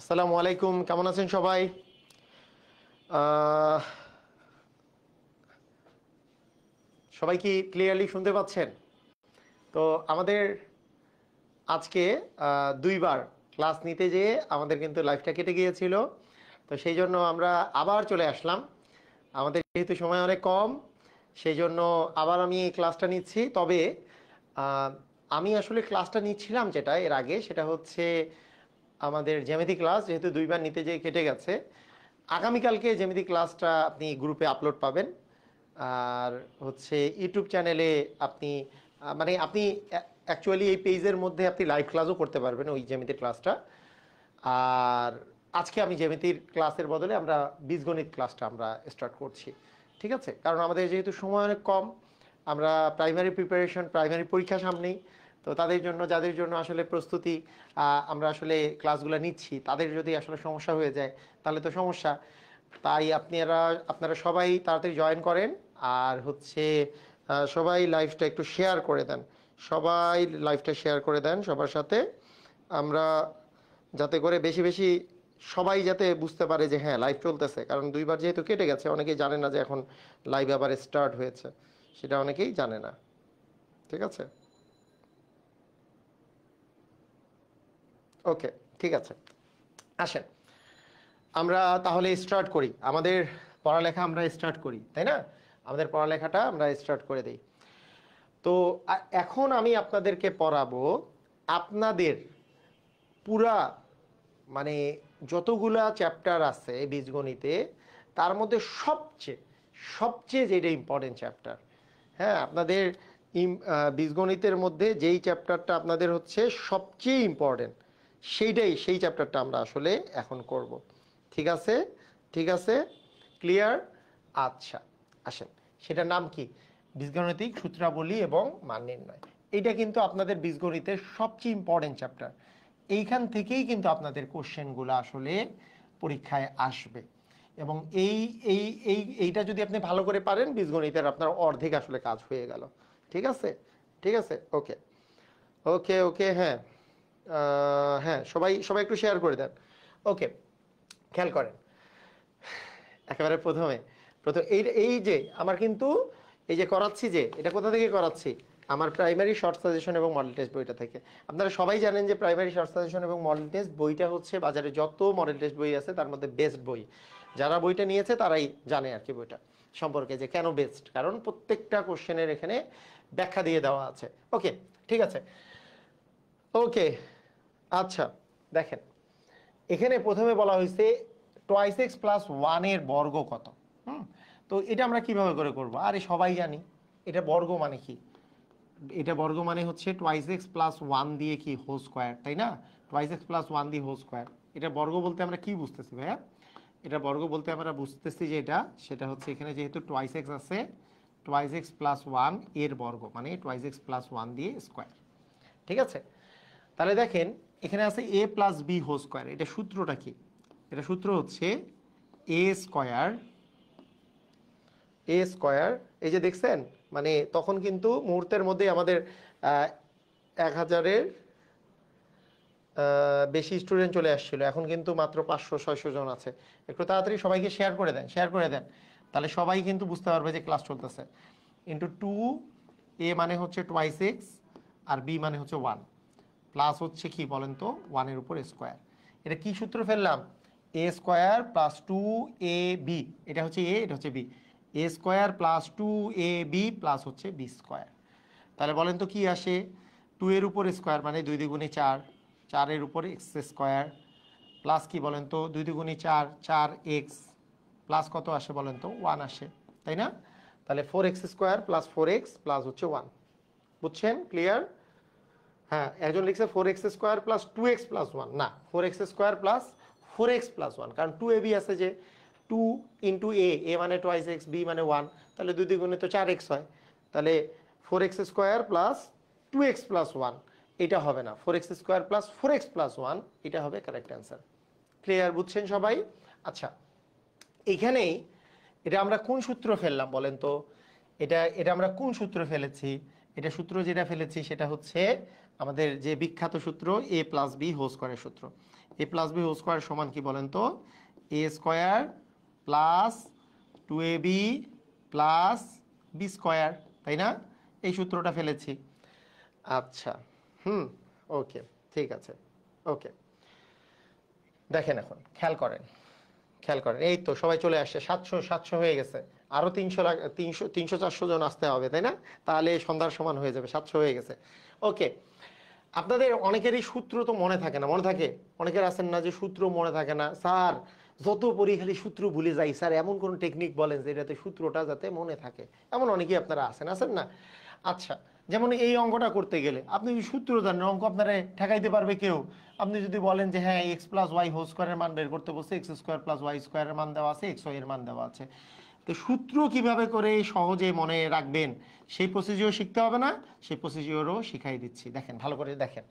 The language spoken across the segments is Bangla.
আসসালামু আলাইকুম কেমন আছেন সবাই সবাই কি ক্লিয়ারলি শুনতে পাচ্ছেন তো আমাদের আজকে দুইবার ক্লাস নিতে যেয়ে আমাদের কিন্তু লাইফটা কেটে গিয়েছিল তো সেই জন্য আমরা আবার চলে আসলাম আমাদের যেহেতু সময় অনেক কম সেই জন্য আবার আমি এই ক্লাসটা নিচ্ছি তবে আমি আসলে ক্লাসটা নিচ্ছিলাম যেটা এর আগে সেটা হচ্ছে আমাদের জ্যামিতি ক্লাস যেহেতু দুইবার নিতে যেয়ে কেটে গেছে আগামীকালকে জ্যামিতি ক্লাসটা আপনি গ্রুপে আপলোড পাবেন আর হচ্ছে ইউটিউব চ্যানেলে আপনি মানে আপনি অ্যাকচুয়ালি এই পেজের মধ্যে আপনি লাইভ ক্লাসও করতে পারবেন ওই জ্যামিতির ক্লাসটা আর আজকে আমি জ্যামিতির ক্লাসের বদলে আমরা বীজগণিত ক্লাসটা আমরা স্টার্ট করছি ঠিক আছে কারণ আমাদের যেহেতু সময় অনেক কম আমরা প্রাইমারি প্রিপারেশন প্রাইমারি পরীক্ষা সামনেই তো তাদের জন্য যাদের জন্য আসলে প্রস্তুতি আমরা আসলে ক্লাসগুলো নিচ্ছি তাদের যদি আসলে সমস্যা হয়ে যায় তাহলে তো সমস্যা তাই আপনারা আপনারা সবাই তাড়াতাড়ি জয়েন করেন আর হচ্ছে সবাই লাইফটা একটু শেয়ার করে দেন সবাই লাইফটা শেয়ার করে দেন সবার সাথে আমরা যাতে করে বেশি বেশি সবাই যাতে বুঝতে পারে যে হ্যাঁ লাইভ চলতেছে কারণ দুইবার যেহেতু কেটে গেছে অনেকেই জানে না যে এখন লাইভ আবার স্টার্ট হয়েছে সেটা অনেকেই জানে না ঠিক আছে ওকে ঠিক আছে আসেন আমরা তাহলে স্টার্ট করি আমাদের পড়ালেখা আমরা স্টার্ট করি তাই না আমাদের পড়ালেখাটা আমরা স্টার্ট করে দিই তো এখন আমি আপনাদেরকে পড়াবো আপনাদের পুরা মানে যতগুলা চ্যাপ্টার আছে বীজগণিতে তার মধ্যে সবচেয়ে সবচেয়ে যেটা ইম্পর্টেন্ট চ্যাপ্টার হ্যাঁ আপনাদের বীজগণিতের মধ্যে যেই চ্যাপ্টারটা আপনাদের হচ্ছে সবচেয়ে ইম্পর্টেন্ট সেইটাই সেই চ্যাপ্টারটা আমরা আসলে এখন করব ঠিক আছে ঠিক আছে ক্লিয়ার আচ্ছা আসেন সেটার নাম কি বীজগণিতিক সূত্রাবলী এবং মান নির্ণয় এটা কিন্তু আপনাদের বীজগণিতের সবচেয়ে ইম্পর্টেন্ট চ্যাপ্টার এইখান থেকেই কিন্তু আপনাদের কোশ্চেনগুলো আসলে পরীক্ষায় আসবে এবং এই এই এই এইটা যদি আপনি ভালো করে পারেন বীজগণিতের আপনার অর্ধেক আসলে কাজ হয়ে গেল ঠিক আছে ঠিক আছে ওকে ওকে ওকে হ্যাঁ হ্যাঁ সবাই সবাই একটু শেয়ার করে দেন ওকে খেয়াল করেন একেবারে প্রথমে প্রথম এই এই যে আমার কিন্তু এই যে করাচ্ছি যে এটা কোথা থেকে করাচ্ছি আমার প্রাইমারি শর্ট সাজেশন এবং মডেল টেস্ট বইটা থেকে আপনারা সবাই জানেন যে প্রাইমারি শর্ট সাজেশন এবং মডেল টেস্ট বইটা হচ্ছে বাজারে যত মডেল টেস্ট বই আছে তার মধ্যে বেস্ট বই যারা বইটা নিয়েছে তারাই জানে আর কি বইটা সম্পর্কে যে কেন বেস্ট কারণ প্রত্যেকটা কোশ্চেনের এখানে ব্যাখ্যা দিয়ে দেওয়া আছে ওকে ঠিক আছে ওকে আচ্ছা দেখেন এখানে প্রথমে বলা হয়েছে টোয়াইস এক্স প্লাস ওয়ানের বর্গ কত হুম তো এটা আমরা কিভাবে করে করবো আরে সবাই জানি এটা বর্গ মানে কি এটা বর্গ মানে হচ্ছে টোয়াইস এক্স প্লাস ওয়ান দিয়ে কি হো স্কোয়ার তাই না টোয়াইস এক্স প্লাস ওয়ান দিয়ে হো স্কোয়ার এটা বর্গ বলতে আমরা কি বুঝতেছি ভাইয়া এটা বর্গ বলতে আমরা বুঝতেছি যে এটা সেটা হচ্ছে এখানে যেহেতু টোয়াইস এক্স আছে টোয়াইস এক্স প্লাস ওয়ান এর বর্গ মানে টোয়াইস এক্স প্লাস ওয়ান দিয়ে স্কোয়ার ঠিক আছে তাহলে দেখেন এখানে আছে এ প্লাস বি হো স্কোয়ার এটা সূত্রটা কি এটা সূত্র হচ্ছে এ স্কোয়ার এ স্কোয়ার এই যে দেখছেন মানে তখন কিন্তু মুহূর্তের মধ্যে আমাদের এক হাজারের বেশি স্টুডেন্ট চলে আসছিল এখন কিন্তু মাত্র পাঁচশো ছয়শো জন আছে একটু তাড়াতাড়ি সবাইকে শেয়ার করে দেন শেয়ার করে দেন তাহলে সবাই কিন্তু বুঝতে পারবে যে ক্লাস চলতেছে ইন্টু টু এ মানে হচ্ছে টোয়াই সিক্স আর বি মানে হচ্ছে ওয়ান প্লাস হচ্ছে কি বলেন তো ওয়ানের উপর স্কোয়ার এটা কি সূত্র ফেললাম a square plus two A b এটা হচ্ছে এ এটা হচ্ছে b a square plus two A B plus হচ্ছে বি স্কোয়ার তাহলে বলেন তো কি আসে টু এর উপর স্কোয়ার মানে দুই দুগুণে চার চারের উপর এক্স স্কোয়ার প্লাস কি বলেন তো দুই দুগুণে চার চার এক্স প্লাস কত আসে বলেন তো ওয়ান আসে তাই না তাহলে four x square plus four x plus হচ্ছে ওয়ান বুঝছেন ক্লিয়ার হ্যাঁ একজন লিখছে four x square plus two x plus one না four x square plus four x plus one কারণ টু এ বি আছে যে টু ইন্টু এ এ মানে টোয়াইস এক্স বি মানে ওয়ান তাহলে দুই গুণে তো চার এক্স হয় তাহলে four x square plus two x plus one এটা হবে না four x square plus four x plus one এটা হবে কারেক্ট অ্যান্সার ক্লিয়ার বুঝছেন সবাই আচ্ছা এখানেই এটা আমরা কোন সূত্র ফেললাম বলেন তো এটা এটা আমরা কোন সূত্র ফেলেছি এটা সূত্র যেটা ফেলেছি সেটা হচ্ছে আমাদের যে বিখ্যাত সূত্র এ প্লাস বি হোল স্কোয়ারের সূত্র a plus B whole square সমান কি বলেন তো a square plus two A B plus B square তাই না এই সূত্রটা ফেলেছি আচ্ছা হুম ওকে ঠিক আছে ওকে দেখেন এখন খেয়াল করেন খেয়াল করেন এই তো সবাই চলে আসছে সাতশো সাতশো হয়ে গেছে আরও তিনশো লাখ তিনশো তিনশো চারশো জন আসতে হবে তাই না তাহলে সন্ধ্যার সমান হয়ে যাবে সাতশো হয়ে গেছে ওকে আপনাদের অনেকেরই সূত্র তো মনে থাকে না মনে থাকে অনেকের আছেন না যে সূত্র মনে থাকে না স্যার যত পরিখালি খালি সূত্র ভুলে যাই স্যার এমন কোন টেকনিক বলেন যে এটাতে সূত্রটা যাতে মনে থাকে এমন অনেকেই আপনারা আছেন আছেন না আচ্ছা যেমন এই অঙ্কটা করতে গেলে আপনি সূত্র জানেন অঙ্ক আপনারা ঠেকাইতে পারবে কেউ আপনি যদি বলেন যে হ্যাঁ এক্স প্লাস ওয়াই হোল স্কোয়ারের মান বের করতে বলছে এক্স স্কোয়ার প্লাস ওয়াই স্কোয়ারের মান দেওয়া আছে এক্স এর মান দেওয়া আছে তো সূত্র কিভাবে করে সহজে মনে রাখবেন সেই প্রসিজিও শিখতে হবে না সেই প্রসিজিওরও শিখাই দিচ্ছি দেখেন ভালো করে দেখেন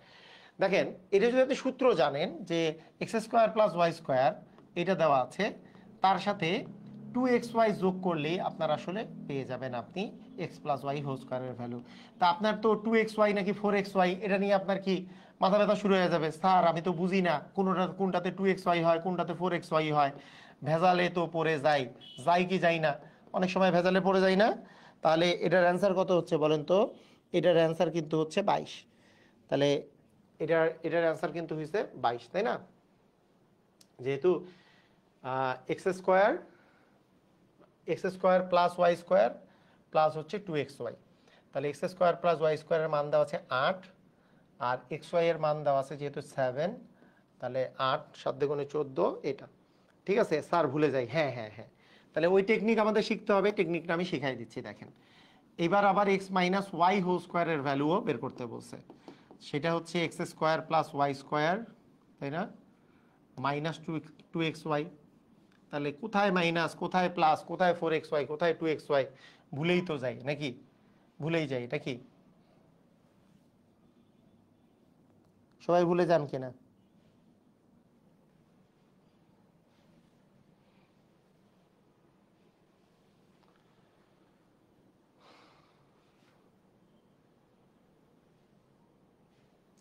দেখেন এটা যদি আপনি সূত্র জানেন যে x square plus Y square এটা দেওয়া আছে তার সাথে টু এক্স ওয়াই যোগ করলেই আপনার আসলে পেয়ে যাবেন আপনি এক্স প্লাস ওয়াই হোল স্কোয়ারের ভ্যালু তা আপনার তো টু এক্স ওয়াই নাকি ফোর এক্স ওয়াই এটা নিয়ে আপনার কি মাথা ব্যথা শুরু হয়ে যাবে স্যার আমি তো বুঝি না কোনটা কোনটাতে টু এক্স ওয়াই হয় কোনটাতে ফোর এক্স ওয়াই হয় ভেজালে তো পড়ে যাই যাই কি যাই না অনেক সময় ভেজালে পড়ে যাই না তাহলে এটার অ্যান্সার কত হচ্ছে বলেন তো এটার অ্যান্সার কিন্তু হচ্ছে বাইশ তাহলে এটার এটার অ্যান্সার কিন্তু হয়েছে বাইশ তাই না যেহেতু x square x square plus Y square plus হচ্ছে টু এক্স ওয়াই তাহলে এক্স স্কোয়ার প্লাস ওয়াই স্কোয়ারের মান দেওয়া আছে আট আর এক্স ওয়াই এর মান দেওয়া আছে যেহেতু সেভেন তাহলে আট সাত গুণে চোদ্দো এটা ঠিক আছে স্যার ভুলে যাই হ্যাঁ হ্যাঁ হ্যাঁ তাহলে ওই টেকনিক আমাদের শিখতে হবে টেকনিকটা আমি শিখাই দিচ্ছি দেখেন এবার আবার এক্স মাইনাস ওয়াই হোল স্কোয়ারের ভ্যালুও বের করতে বলছে সেটা হচ্ছে x square plus Y square তাই না minus two two x y তাহলে কোথায় মাইনাস কোথায় প্লাস কোথায় ফোর এক্স ওয়াই কোথায় টু এক্স ওয়াই ভুলেই তো যাই নাকি ভুলেই যাই এটা কি সবাই ভুলে যান কিনা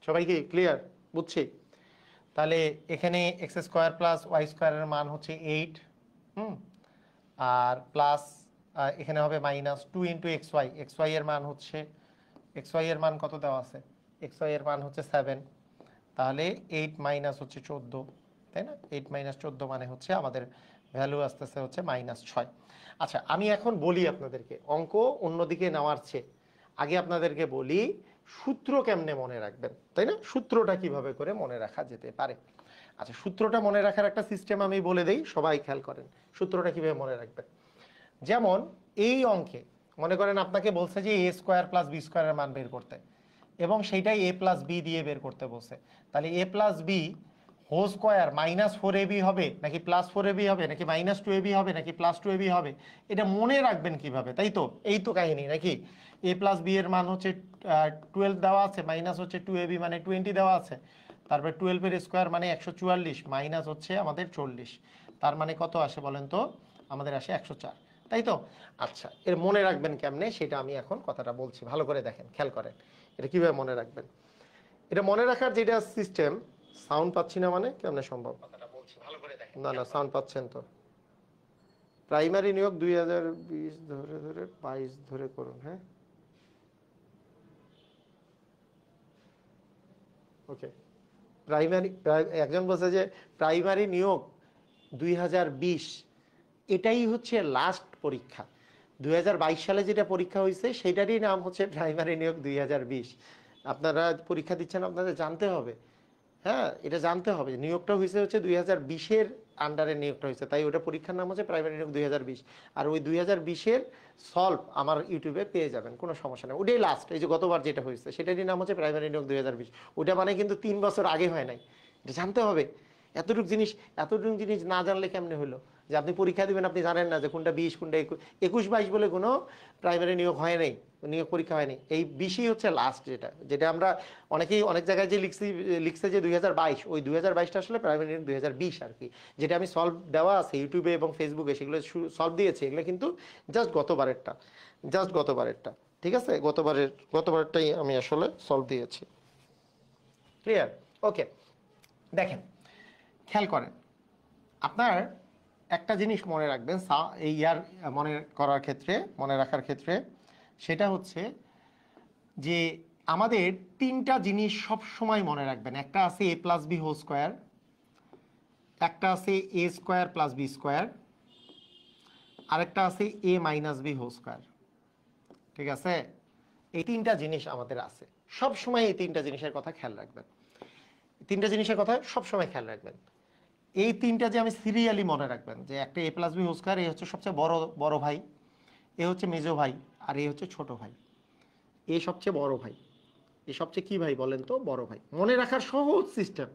সবাইকে ক্লিয়ার বুঝছি তাহলে এখানে এক্স স্কোয়ার প্লাস ওয়াই স্কোয়ারের মান হচ্ছে এইট হুম আর প্লাস এখানে হবে minus two into x y x Y এর মান হচ্ছে এক্স ওয়াই এর মান কত দেওয়া আছে এক্স ওয়াই এর মান হচ্ছে সেভেন তাহলে এইট মাইনাস হচ্ছে চোদ্দো তাই না এইট মাইনাস চোদ্দো মানে হচ্ছে আমাদের ভ্যালু আস্তে আস্তে হচ্ছে মাইনাস ছয় আচ্ছা আমি এখন বলি আপনাদেরকে অঙ্ক অন্যদিকে নেওয়ার চেয়ে আগে আপনাদেরকে বলি সূত্র কেমনে মনে রাখবেন তাই না সূত্রটা কিভাবে করে মনে রাখা যেতে পারে আচ্ছা সূত্রটা মনে রাখার একটা সিস্টেম আমি বলে দেই সবাই খেয়াল করেন সূত্রটা কিভাবে মনে রাখবেন যেমন এই অঙ্কে মনে করেন আপনাকে বলছে যে এ স্কোয়ার প্লাস বি স্কোয়ারের মান বের করতে এবং সেইটাই এ প্লাস বি দিয়ে বের করতে বলছে তাহলে a plus B whole square minus four a b হবে নাকি প্লাস ফোর এবি হবে নাকি মাইনাস টু এবি হবে নাকি প্লাস টু এবি হবে এটা মনে রাখবেন কিভাবে তাই তো এই তো কাহিনী নাকি এ প্লাস বি এর মান হচ্ছে টুয়েলভ দেওয়া আছে মাইনাস হচ্ছে টু এবি মানে টোয়েন্টি দেওয়া আছে তারপরে টুয়েলভের স্কোয়ার মানে একশো চুয়াল্লিশ মাইনাস হচ্ছে আমাদের চল্লিশ তার মানে কত আসে বলেন তো আমাদের আসে একশো চার তাই তো আচ্ছা এর মনে রাখবেন কেমনে সেটা আমি এখন কথাটা বলছি ভালো করে দেখেন খেয়াল করেন এটা কীভাবে মনে রাখবেন এটা মনে রাখার যেটা সিস্টেম সাউন্ড পাচ্ছি না মানে কেমনে সম্ভব না না সাউন্ড পাচ্ছেন তো প্রাইমারি নিয়োগ দুই হাজার বিশ ধরে ধরে বাইশ ধরে করুন হ্যাঁ ওকে প্রাইমারি একজন বলছে যে প্রাইমারি নিয়োগ দুই এটাই হচ্ছে লাস্ট পরীক্ষা দুই সালে যেটা পরীক্ষা হয়েছে সেটারই নাম হচ্ছে প্রাইমারি নিয়োগ দুই আপনারা পরীক্ষা দিচ্ছেন আপনাদের জানতে হবে হ্যাঁ এটা জানতে হবে নিয়োগটা হয়েছে হচ্ছে দুই হাজার বিশের আন্ডারে নিয়োগটা হয়েছে তাই ওটা পরীক্ষার নাম হচ্ছে প্রাইভেট নিয়োগ দুই আর ওই দুই এর সলভ আমার ইউটিউবে পেয়ে যাবেন কোনো সমস্যা নেই ওটাই লাস্ট এই যে গতবার যেটা হয়েছে সেটারই নাম হচ্ছে প্রাইভেট নিয়োগ দুই ওটা মানে কিন্তু তিন বছর আগে হয় নাই এটা জানতে হবে এতটুকু জিনিস এতটুকু জিনিস না জানলে কেমনে হলো যে আপনি পরীক্ষা দেবেন আপনি জানেন না যে কোনটা বিশ কোনটা একুশ বাইশ বলে কোনো প্রাইমারি নিয়োগ হয় নাই নিয়োগ পরীক্ষা হয়নি এই বিশই হচ্ছে লাস্ট যেটা যেটা আমরা অনেকেই অনেক জায়গায় যে লিখছি লিখছে যে দুই ওই দুই বাইশটা আসলে প্রাইমারি নিয়োগ দুই আর কি যেটা আমি সলভ দেওয়া আছে ইউটিউবে এবং ফেসবুকে সেগুলো সলভ দিয়েছি এগুলো কিন্তু জাস্ট গতবারেরটা জাস্ট গতবারেরটা ঠিক আছে গতবারের গতবারেরটাই আমি আসলে সলভ দিয়েছি ক্লিয়ার ওকে দেখেন খেয়াল করেন আপনার একটা জিনিস মনে রাখবেন এই ইয়ার মনে করার ক্ষেত্রে মনে রাখার ক্ষেত্রে সেটা হচ্ছে যে আমাদের তিনটা জিনিস সব সময় মনে রাখবেন একটা আছে এ প্লাস বি হোল স্কোয়ার একটা আছে a square plus B square আরেকটা আছে a minus B whole square ঠিক আছে এই তিনটা জিনিস আমাদের আছে সব সময় এই তিনটা জিনিসের কথা খেয়াল রাখবেন তিনটা জিনিসের কথা সব সময় খেয়াল রাখবেন এই তিনটা যে আমি সিরিয়ালি মনে রাখবেন যে একটা এ প্লাস বি হোস্কার এ হচ্ছে সবচেয়ে বড় বড় ভাই এ হচ্ছে মেজো ভাই আর এ হচ্ছে ছোট ভাই এ সবচেয়ে বড় ভাই এ সবচেয়ে কি ভাই বলেন তো বড় ভাই মনে রাখার সহজ সিস্টেম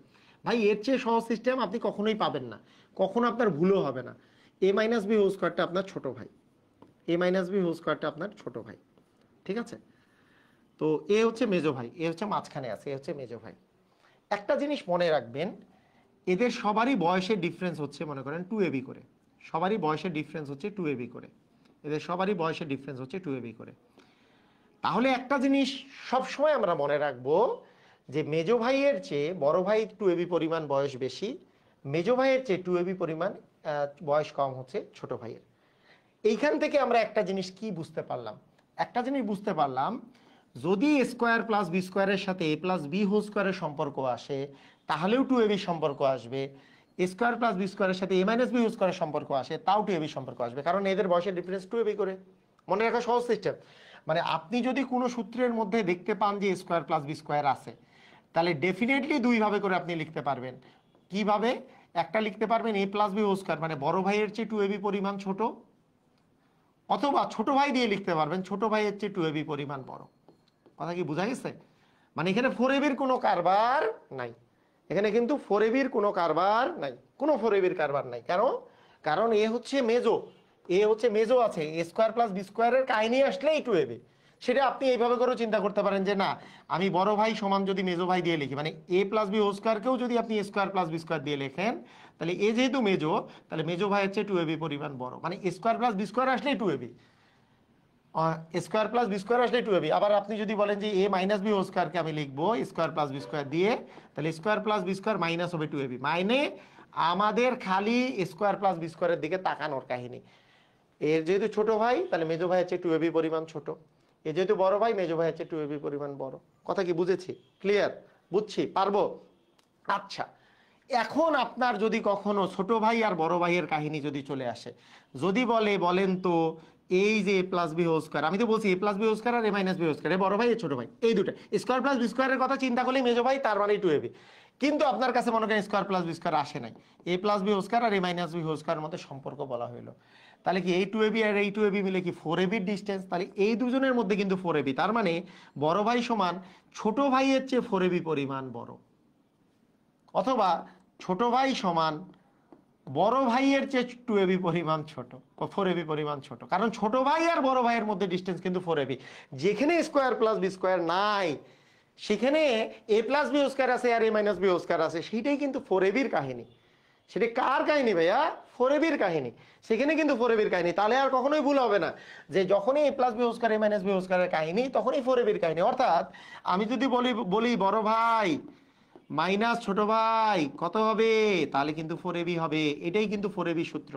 ভাই এর চেয়ে সহজ সিস্টেম আপনি কখনোই পাবেন না কখনো আপনার ভুলও হবে না এ মাইনাস বি হোল স্কোয়ারটা আপনার ছোট ভাই এ মাইনাস বি হোল স্কোয়ারটা আপনার ছোট ভাই ঠিক আছে তো এ হচ্ছে মেজো ভাই এ হচ্ছে মাঝখানে আছে এ হচ্ছে মেজো ভাই একটা জিনিস মনে রাখবেন এদের সবারই বয়সের ডিফারেন্স হচ্ছে মনে করেন টু এবি করে সবারই বয়সের ডিফারেন্স হচ্ছে টু এবি করে এদের সবারই বয়সের ডিফারেন্স হচ্ছে টু এবি করে তাহলে একটা জিনিস সবসময় আমরা মনে রাখবো যে মেজো ভাইয়ের চেয়ে বড় ভাই টু এবি পরিমাণ বয়স বেশি মেজো ভাইয়ের চেয়ে টু এবি পরিমাণ বয়স কম হচ্ছে ছোট ভাইয়ের এইখান থেকে আমরা একটা জিনিস কি বুঝতে পারলাম একটা জিনিস বুঝতে পারলাম যদি স্কোয়ার প্লাস বি স্কোয়ারের সাথে এ প্লাস বি হোল স্কোয়ারের সম্পর্ক আসে তাহলেও টু এবি সম্পর্ক আসবে স্কোয়ার প্লাস বি স্কোয়ারের সাথে এ মাইনাস বি করার সম্পর্ক আসে তাও টু এবি সম্পর্ক আসবে কারণ এদের বয়সের ডিফারেন্স টু এবি করে মনে রাখা সহজ সিস্টেম মানে আপনি যদি কোনো সূত্রের মধ্যে দেখতে পান যে স্কোয়ার প্লাস বি স্কোয়ার আছে তাহলে ডেফিনেটলি দুইভাবে করে আপনি লিখতে পারবেন কিভাবে একটা লিখতে পারবেন এ প্লাস বি স্কোয়ার মানে বড় ভাইয়ের চেয়ে টু এবি পরিমাণ ছোট অথবা ছোট ভাই দিয়ে লিখতে পারবেন ছোট ভাইয়ের চেয়ে টু এবি পরিমাণ বড় কথা কি বোঝা গেছে মানে এখানে ফোর এবির কোনো কারবার নাই এখানে কিন্তু ফরেবির কোনো কারবার নাই কোনো ফরেবির কারবার নাই কারণ কারণ এ হচ্ছে মেজো এ হচ্ছে মেজো আছে এ স্কোয়ার প্লাস বি স্কোয়ারের কাহিনী আসলেই টু এবি সেটা আপনি এইভাবে করেও চিন্তা করতে পারেন যে না আমি বড় ভাই সমান যদি মেজো ভাই দিয়ে লিখি মানে এ প্লাস বি ও স্কোয়ারকেও যদি আপনি A square plus B square দিয়ে লেখেন তাহলে এ যেহেতু মেজো তাহলে মেজো ভাই হচ্ছে টু এবি পরিমাণ বড় মানে স্কোয়ার প্লাস বি স্কোয়ার আসলেই two AB square plus B square আসলে টু এবি আবার আপনি যদি বলেন যে এ মাইনাস বি হোল স্কোয়ারকে আমি লিখবো স্কোয়ার প্লাস বি স্কোয়ার দিয়ে তাহলে square plus B square minus হবে টু এবি মাইনে আমাদের খালি স্কোয়ার প্লাস বি স্কোয়ারের দিকে তাকানোর কাহিনী এর যেহেতু ছোট ভাই তাহলে মেজো ভাই হচ্ছে টু এবি পরিমাণ ছোট এ যেহেতু বড় ভাই মেজো ভাই হচ্ছে টু এবি পরিমাণ বড় কথা কি বুঝেছি ক্লিয়ার বুঝছি পারবো আচ্ছা এখন আপনার যদি কখনো ছোট ভাই আর বড় ভাইয়ের কাহিনী যদি চলে আসে যদি বলে বলেন তো এই যে A plus B whole square আমি তো বলছি A plus B whole square আর A minus B whole square বড় ভাই এ ছোট ভাই এই দুটো স্কোয়ার প্লাস বি স্কোয়ারের কথা চিন্তা করলে মেজো ভাই তার মানে টু এবি কিন্তু আপনার কাছে মনে করেন স্কোয়ার প্লাস বি স্কোয়ার আসে নাই A plus B whole square আর এ মাইনাস বি হোল স্কোয়ারের মধ্যে সম্পর্ক বলা হলো তাহলে কি এই টু এবি আর এই টু এবি মিলে কি ফোর এবির ডিস্টেন্স তাহলে এই দুজনের মধ্যে কিন্তু ফোর এবি তার মানে বড় ভাই সমান ছোট ভাইয়ের চেয়ে ফোর এবি পরিমাণ বড় অথবা ছোট ভাই সমান বড় ভাইয়ের চেয়ে টু এবি পরিমাণ ছোট ফোর এবি পরিমাণ ছোট কারণ ছোট ভাই আর বড় ভাইয়ের মধ্যে ডিস্টেন্স কিন্তু ফোর এবি যেখানে স্কোয়ার প্লাস বি স্কোয়ার নাই সেখানে এ প্লাস বি স্কোয়ার আছে আর এ মাইনাস বি স্কোয়ার আছে সেটাই কিন্তু ফোর এবির কাহিনী সেটা কার কাহিনী ভাইয়া ফোর এবির কাহিনী সেখানে কিন্তু ফোর এবির কাহিনী তাহলে আর কখনোই ভুল হবে না যে যখনই A plus B square A minus B স্কোয়ারের কাহিনী তখনই ফোর এবির কাহিনী অর্থাৎ আমি যদি বলি বলি বড় ভাই মাইনাস ছোট ভাই কত হবে তাহলে কিন্তু ফোর এবি হবে এটাই কিন্তু ফোর এবি সূত্র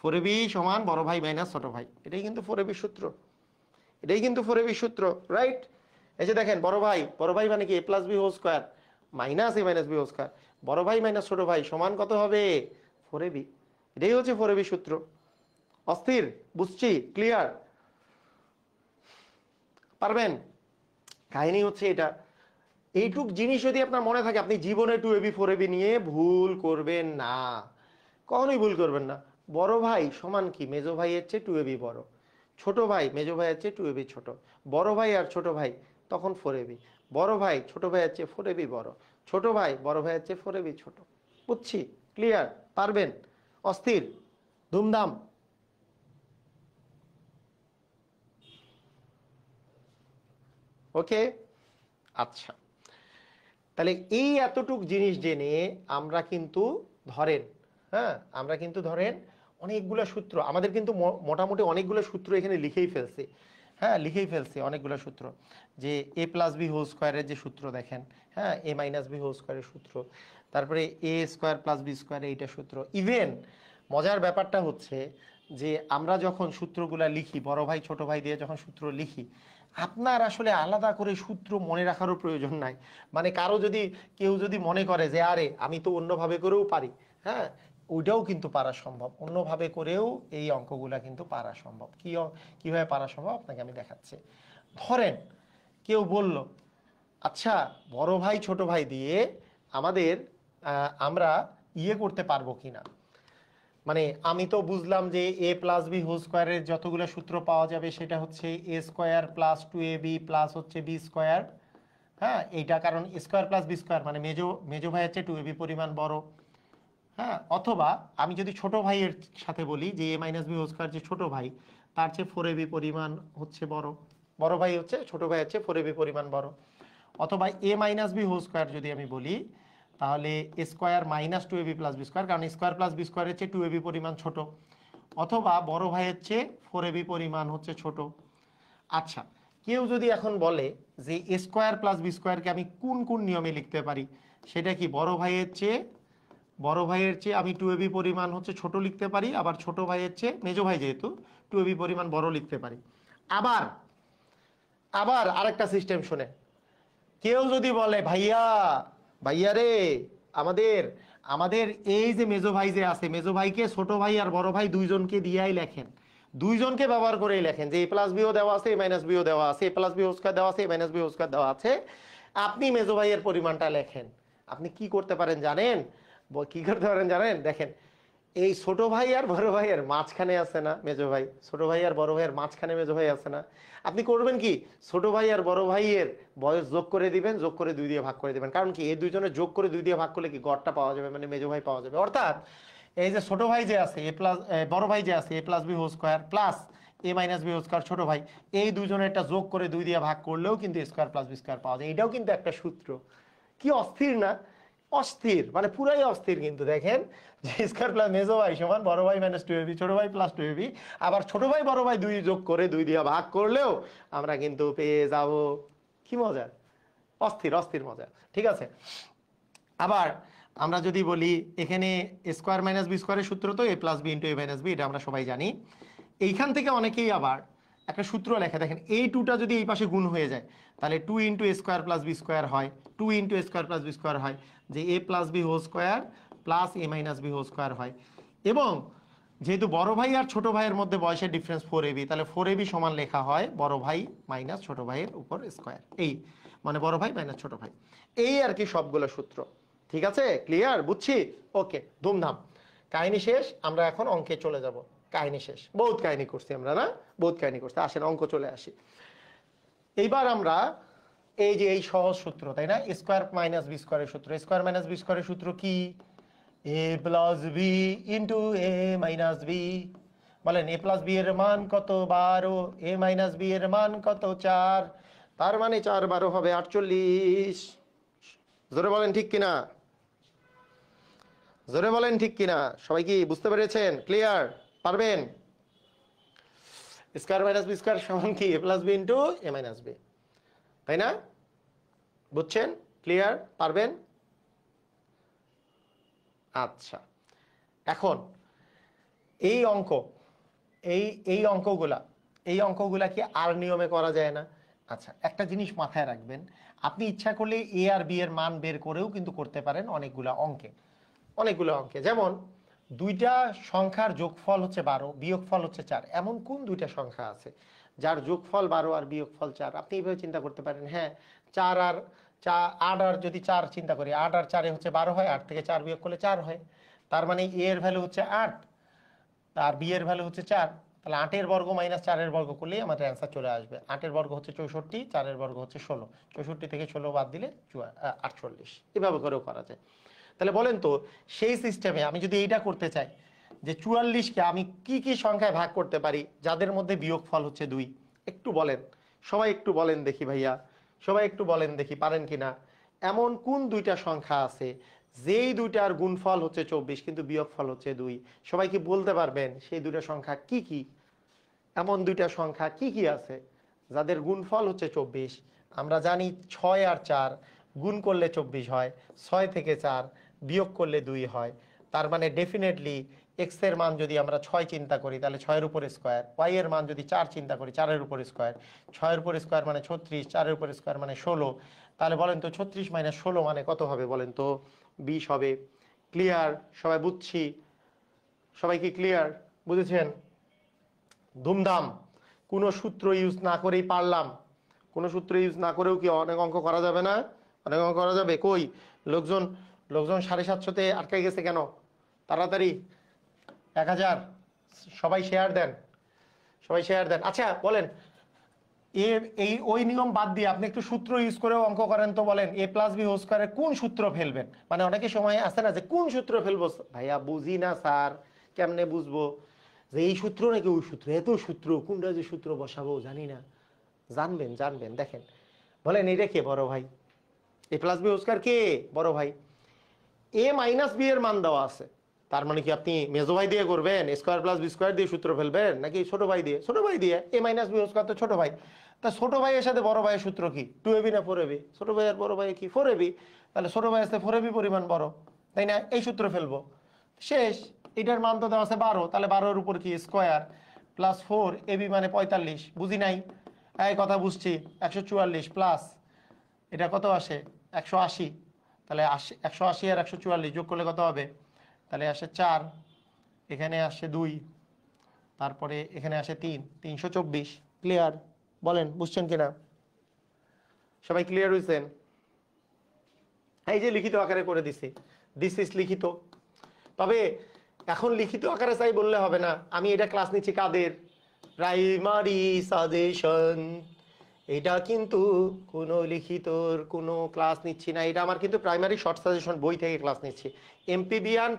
ফোর এবি সমান বড় ভাই মাইনাস ছোট ভাই এটাই কিন্তু ফোর এবি সূত্র এটাই কিন্তু ফোর এবি সূত্র রাইট এই যে দেখেন বড় ভাই বড় ভাই মানে কি A plus B whole square minus A minus B whole square বড় ভাই মাইনাস ছোট ভাই সমান কত হবে ফোর এবি এটাই হচ্ছে ফোর এবি সূত্র অস্থির বুঝছি ক্লিয়ার পারবেন কাহিনী হচ্ছে এটা এইটুক জিনিস যদি আপনার মনে থাকে আপনি জীবনে টু এবি ফোর এবি নিয়ে ভুল করবেন না কখনোই ভুল করবেন না বড় ভাই সমান কি মেজো ভাই চেয়ে টু এবি বড় ছোট ভাই মেজো ভাই হচ্ছে টু এবি ছোট বড় ভাই আর ছোট ভাই তখন ফোর এবি বড় ভাই ছোট ভাই হচ্ছে ফোর এবি বড় ছোট ভাই বড় ভাই হচ্ছে ফোর এবি ছোট বুঝছি ক্লিয়ার পারবেন অস্থির ধুমধাম ওকে আচ্ছা তাহলে এই এতটুক জিনিস জেনে আমরা কিন্তু ধরেন হ্যাঁ আমরা কিন্তু ধরেন অনেকগুলো সূত্র আমাদের কিন্তু মোটামুটি অনেকগুলো সূত্র এখানে লিখেই ফেলছে হ্যাঁ লিখেই ফেলছে অনেকগুলো সূত্র যে এ প্লাস বি হোল স্কোয়ারের যে সূত্র দেখেন হ্যাঁ এ মাইনাস বি হোল স্কোয়ারের সূত্র তারপরে এ স্কোয়ার প্লাস বি স্কোয়ারে এইটা সূত্র ইভেন মজার ব্যাপারটা হচ্ছে যে আমরা যখন সূত্রগুলা লিখি বড় ভাই ছোট ভাই দিয়ে যখন সূত্র লিখি আপনার আসলে আলাদা করে সূত্র মনে রাখারও প্রয়োজন নাই মানে কারো যদি কেউ যদি মনে করে যে আরে আমি তো অন্যভাবে করেও পারি হ্যাঁ ওইটাও কিন্তু পারা সম্ভব অন্যভাবে করেও এই অঙ্কগুলা কিন্তু পারা সম্ভব কী কীভাবে পারা সম্ভব আপনাকে আমি দেখাচ্ছি ধরেন কেউ বলল আচ্ছা বড় ভাই ছোট ভাই দিয়ে আমাদের আমরা ইয়ে করতে পারবো কি না মানে আমি তো বুঝলাম যে এ প্লাস বি হোল স্কোয়ারের যতগুলো সূত্র পাওয়া যাবে সেটা হচ্ছে A square plus two A B plus হচ্ছে বি স্কোয়ার হ্যাঁ এইটা কারণ স্কোয়ার প্লাস বি স্কোয়ার মানে মেজো মেজো ভাই হচ্ছে টু এ বি পরিমাণ বড় হ্যাঁ অথবা আমি যদি ছোট ভাইয়ের সাথে বলি যে A minus B whole square যে ছোট ভাই তার চেয়ে ফোর এ বি পরিমাণ হচ্ছে বড় বড় ভাই হচ্ছে ছোট ভাই হচ্ছে ফোর এ বি পরিমাণ বড় অথবা A minus B whole square যদি আমি বলি তাহলে square minus two AB plus B square কারণ স্কোয়ার প্লাস বি স্কোয়ার চেয়ে টু এবি পরিমাণ ছোট অথবা বড় ভাইয়ের চেয়ে ফোর এবি পরিমাণ হচ্ছে ছোট আচ্ছা কেউ যদি এখন বলে যে স্কোয়ার প্লাস বি স্কোয়ারকে আমি কোন কোন নিয়মে লিখতে পারি সেটা কি বড় ভাইয়ের চেয়ে বড় ভাইয়ের চেয়ে আমি টু এবি পরিমাণ হচ্ছে ছোট লিখতে পারি আবার ছোট ভাইয়ের চেয়ে মেজো ভাই যেহেতু টু এবি পরিমাণ বড় লিখতে পারি আবার আবার আরেকটা সিস্টেম শুনে কেউ যদি বলে ভাইয়া ভাইয়া রে আমাদের আমাদের এই যে মেজো ভাই যে আছে মেজো ভাইকে ছোট ভাই আর বড় ভাই দুইজনকে দিয়াই লেখেন দুইজনকে ব্যবহার করেই লেখেন যে এ প্লাস বিও দেওয়া আছে এ মাইনাস বিও দেওয়া আছে এ প্লাস বিও স্কোয়ার দেওয়া আছে এ মাইনাস বিও স্কোয়ার দেওয়া আছে আপনি মেজো ভাইয়ের পরিমাণটা লেখেন আপনি কি করতে পারেন জানেন কি করতে পারেন জানেন দেখেন এই ছোট ভাই আর বড় ভাইয়ের মাঝখানে আছে না মেজো ভাই ছোট ভাই আর বড় ভাইয়ের মাঝখানে মেজো ভাই আছে না আপনি করবেন কি ছোট ভাই আর বড় ভাইয়ের বয়স যোগ করে দিবেন যোগ করে দুই দিয়ে ভাগ করে দিবেন কারণ কি এই দুইজনের যোগ করে দুই দিয়ে ভাগ করলে কি গড়টা পাওয়া যাবে মানে মেজো ভাই পাওয়া যাবে অর্থাৎ এই যে ছোট ভাই যে আছে এ প্লাস বড় ভাই যে আছে এ plus B whole square plus A minus B whole square ছোট ভাই এই দুজনের একটা যোগ করে দুই দিয়ে ভাগ করলেও কিন্তু স্কোয়ার প্লাস বি স্কোয়ার পাওয়া যায় এটাও কিন্তু একটা সূত্র কি অস্থির না অস্থির মানে পুরাই অস্থির কিন্তু দেখেন যে স্কোয়ার প্লাস মেজো ভাই সমান বড় ভাই মাইনাস টু এবি ছোট ভাই প্লাস টু এবি আবার ছোট ভাই বড় ভাই দুই যোগ করে দুই দিয়ে ভাগ করলেও আমরা কিন্তু পেয়ে যাব কি মজার অস্থির অস্থির মজা ঠিক আছে আবার আমরা যদি বলি এখানে স্কোয়ার মাইনাস বি স্কোয়ারের সূত্র তো A plus B into A minus B এটা আমরা সবাই জানি এইখান থেকে অনেকেই আবার একটা সূত্র লেখা দেখেন এই টুটা যদি এই পাশে গুণ হয়ে যায় তাহলে two into square plus B square হয় two into square plus B square হয় যে A plus B whole square plus A minus B whole square হয় এবং যেহেতু বড় ভাই আর ছোট ভাইয়ের মধ্যে বয়সের ডিফারেন্স ফোর এবি তাহলে ফোর এবি সমান লেখা হয় বড় ভাই মাইনাস ছোট ভাইয়ের উপর স্কোয়ার এই মানে বড় ভাই মাইনাস ছোট ভাই এই আর কি সবগুলো সূত্র ঠিক আছে ক্লিয়ার বুঝছি ওকে ধুমধাম কাহিনী শেষ আমরা এখন অঙ্কে চলে যাব কাহিনী শেষ বহুত কাহিনী করছি আমরা না বহুত কাহিনী করছি আসেন অঙ্ক চলে আসি এইবার আমরা এই যে এই সহজ সূত্র তাই না স্কোয়ার মাইনাস বি স্কোয়ারের সূত্র স্কোয়ার মাইনাস বি স্কোয়ারের সূত্র কি A plus B into A minus B বলেন এ প্লাস বি এর মান কত বারো এ মাইনাস বি এর মান কত চার তার মানে চার বারো হবে আটচল্লিশ জোরে বলেন ঠিক কিনা জোরে বলেন ঠিক কিনা সবাই কি বুঝতে পেরেছেন ক্লিয়ার পারবেন স্কোয়ার মাইনাস বি স্কোয়ার সমান কি A plus B into A minus B তাই না বুঝছেন ক্লিয়ার পারবেন আচ্ছা এখন এই অঙ্ক এই এই অঙ্কগুলা এই অঙ্কগুলা কি আর নিয়মে করা যায় না আচ্ছা একটা জিনিস মাথায় রাখবেন আপনি ইচ্ছা করলে এ আর বি এর মান বের করেও কিন্তু করতে পারেন অনেকগুলা অঙ্কে অনেকগুলো অঙ্কে যেমন দুইটা সংখ্যার যোগফল হচ্ছে বারো বিয়োগফল হচ্ছে চার এমন কোন দুইটা সংখ্যা আছে যার যোগফল বারো আর বিয়োগ ফল চার আপনি এইভাবে চিন্তা করতে পারেন হ্যাঁ চার আর চা আট আর যদি চার চিন্তা করি আট আর চারে হচ্ছে বারো হয় আট থেকে চার বিয়োগ করলে চার হয় তার মানে এ এর ভ্যালু হচ্ছে আট আর বি এর ভ্যালু হচ্ছে চার তাহলে আটের বর্গ মাইনাস চারের বর্গ করলেই আমাদের অ্যান্সার চলে আসবে আটের বর্গ হচ্ছে চৌষট্টি চারের বর্গ হচ্ছে ষোলো চৌষট্টি থেকে ষোলো বাদ দিলে আটচল্লিশ এভাবে করেও করা যায় তাহলে বলেন তো সেই সিস্টেমে আমি যদি এইটা করতে চাই যে চুয়াল্লিশকে আমি কি কি সংখ্যায় ভাগ করতে পারি যাদের মধ্যে বিয়োগ ফল হচ্ছে দুই একটু বলেন সবাই একটু বলেন দেখি ভাইয়া সবাই একটু বলেন দেখি পারেন কি না এমন কোন দুইটা সংখ্যা আছে যেই দুইটার গুণফল হচ্ছে চব্বিশ কিন্তু বিয়োগ ফল হচ্ছে দুই সবাই কি বলতে পারবেন সেই দুইটা সংখ্যা কি কি এমন দুইটা সংখ্যা কি কি আছে যাদের গুণফল হচ্ছে চব্বিশ আমরা জানি ছয় আর চার গুণ করলে চব্বিশ হয় ছয় থেকে চার বিয়োগ করলে দুই হয় তার মানে ডেফিনেটলি এক্স এর মান যদি আমরা ছয় চিন্তা করি তাহলে ছয়ের উপর স্কোয়ার ওয়াই এর মান যদি চার চিন্তা করি চারের উপর স্কোয়ার ছয়ের উপর স্কোয়ার মানে ছত্রিশ চারের উপর স্কোয়ার মানে ষোলো তাহলে বলেন তো ছত্রিশ মাইনাস ষোলো মানে কত হবে বলেন তো বিশ হবে ক্লিয়ার সবাই বুঝছি সবাই কি ক্লিয়ার বুঝেছেন ধুমধাম কোনো সূত্র ইউজ না করেই পারলাম কোনো সূত্র ইউজ না করেও কি অনেক অঙ্ক করা যাবে না অনেক অঙ্ক করা যাবে কই লোকজন লোকজন সাড়ে সাতশোতে আটকে গেছে কেন তাড়াতাড়ি এক হাজার সবাই শেয়ার দেন সবাই শেয়ার দেন আচ্ছা বলেন এ এই ওই নিয়ম বাদ দিয়ে আপনি একটু সূত্র ইউজ করেও অঙ্ক করেন তো বলেন এ প্লাস বি হোস্কারে কোন সূত্র ফেলবেন মানে অনেকে সময় আসে না যে কোন সূত্র ফেলবো ভাইয়া বুঝি না স্যার কেমনে বুঝবো যে এই সূত্র নাকি ওই সূত্র এত সূত্র কোনটা যে সূত্র বসাবো জানি না জানবেন জানবেন দেখেন বলেন এটা কে বড় ভাই এ প্লাস বি হোস্কার কে বড় ভাই এ মাইনাস বি এর মান দেওয়া আছে তার মানে কি আপনি মেজো ভাই দিয়ে করবেন স্কোয়ার প্লাস বি স্কোয়ার দিয়ে সূত্র ফেলবেন নাকি ছোট ভাই দিয়ে ছোট ভাই দিয়ে এ মাইনাস বি স্কোয়ার তো ছোট ভাই তা ছোট ভাইয়ের সাথে বড় ভাইয়ের সূত্র কি টু এবি না ফোর এবি ছোট ভাই আর বড় ভাই কি ফোর এবি তাহলে ছোট ভাই আছে ফোর এবি পরিমাণ বড় তাই না এই সূত্র ফেলবো শেষ এটার মান তো দেওয়া আছে বারো তাহলে বারোর উপর কি স্কোয়ার প্লাস ফোর এবি মানে পঁয়তাল্লিশ বুঝি নাই এই কথা বুঝছি একশো চুয়াল্লিশ প্লাস এটা কত আসে একশো আশি তাহলে আশি একশো আশি আর একশো চুয়াল্লিশ যোগ করলে কত হবে তাহলে আসে চার এখানে আসে দুই তারপরে এখানে আসে তিন তিনশো চব্বিশ ক্লিয়ার বলেন বুঝছেন কিনা সবাই ক্লিয়ার হয়েছেন এই যে লিখিত আকারে করে দিছি দিস ইস লিখিত তবে এখন লিখিত আকারে চাই বললে হবে না আমি এটা ক্লাস নিচ্ছি কাদের প্রাইমারি সাজেশন এটা কিন্তু কোনো লিখিতর কোনো ক্লাস নিচ্ছি না এটা আমার কিন্তু প্রাইমারি শর্ট সাজেশন বই থেকে ক্লাস নিচ্ছি এমপিবিয়ান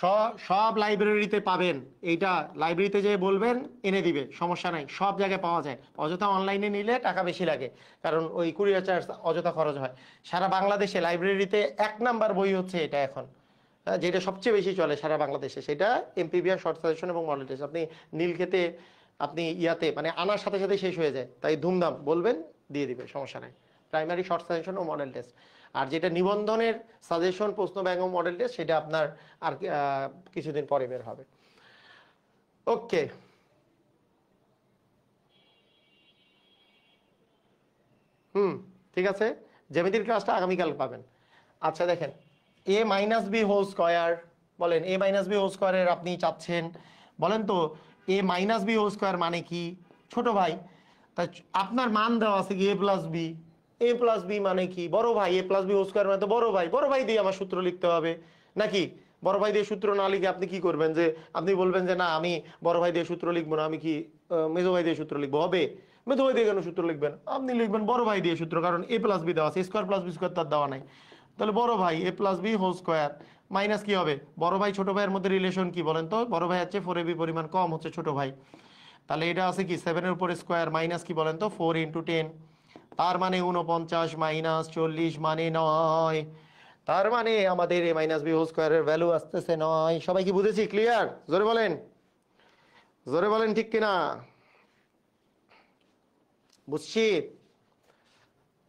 সব লাইব্রেরিতে পাবেন এইটা লাইব্রেরিতে যেয়ে বলবেন এনে দিবে সমস্যা নাই সব জায়গায় পাওয়া যায় অযথা অনলাইনে নিলে টাকা বেশি লাগে কারণ ওই কুরিয়ার চার্জ অযথা খরচ হয় সারা বাংলাদেশে লাইব্রেরিতে এক নাম্বার বই হচ্ছে এটা এখন হ্যাঁ, যেটা সবচেয়ে বেশি চলে সারা বাংলাদেশে সেটা এমপিবিআর শর্ট সাজেশন এবং মডেল আপনি নীলক্ষেতে আপনি ইয়াতে মানে আনার সাথে সাথে শেষ হয়ে যায় তাই ধুমধাম বলবেন দিয়ে দিবে সমস্যা নাই প্রাইমারি শর্ট সাজেশন ও মডেল টেস্ট আর যেটা নিবন্ধনের সাজেশন প্রশ্ন ব্যাঙ্গ মডেল টেস্ট সেটা আপনার আর কিছুদিন পরে বের হবে ওকে হুম ঠিক আছে জ্যামিতির ক্লাসটা আগামীকাল পাবেন আচ্ছা দেখেন A minus B whole square বলেন এ মাইনাস বি হোল স্কোয়ারের আপনি চাচ্ছেন বলেন তো A minus B whole square মানে কি ছোট ভাই তা আপনার মান দেওয়া আছে কি A plus B A plus B মানে কি বড় ভাই এ প্লাস বি স্কোয়ার মানে তো বড় ভাই বড় ভাই দিয়ে আমার সূত্র লিখতে হবে নাকি বড় ভাই দিয়ে সূত্র না লিখে আপনি কি করবেন যে আপনি বলবেন যে না আমি বড় ভাই দিয়ে সূত্র লিখবো না আমি কি মেজো ভাই দিয়ে সূত্র লিখবো হবে মেজো ভাই দিয়ে কেন সূত্র লিখবেন আপনি লিখবেন বড় ভাই দিয়ে সূত্র কারণ এ প্লাস বি দেওয়া আছে স্কোয়ার প্লাস বি স্কোয়ার তার দেওয়া নাই তাহলে বড় ভাই A plus B whole square minus কি হবে বড় ভাই ছোট ভাইয়ের মধ্যে রিলেশন কি বলেন তো বড় ভাই হচ্ছে ফোর এ বি পরিমাণ কম হচ্ছে ছোট ভাই তাহলে এটা আছে কি সেভেনের উপর স্কোয়ার মাইনাস কি বলেন তো ফোর ইন্টু টেন তার মানে উনপঞ্চাশ মাইনাস চল্লিশ মানে নয় তার মানে আমাদের এ মাইনাস বি হোল স্কোয়ারের ভ্যালু আসতেছে নয় সবাই কি বুঝেছি ক্লিয়ার জোরে বলেন জোরে বলেন ঠিক কিনা বুঝছি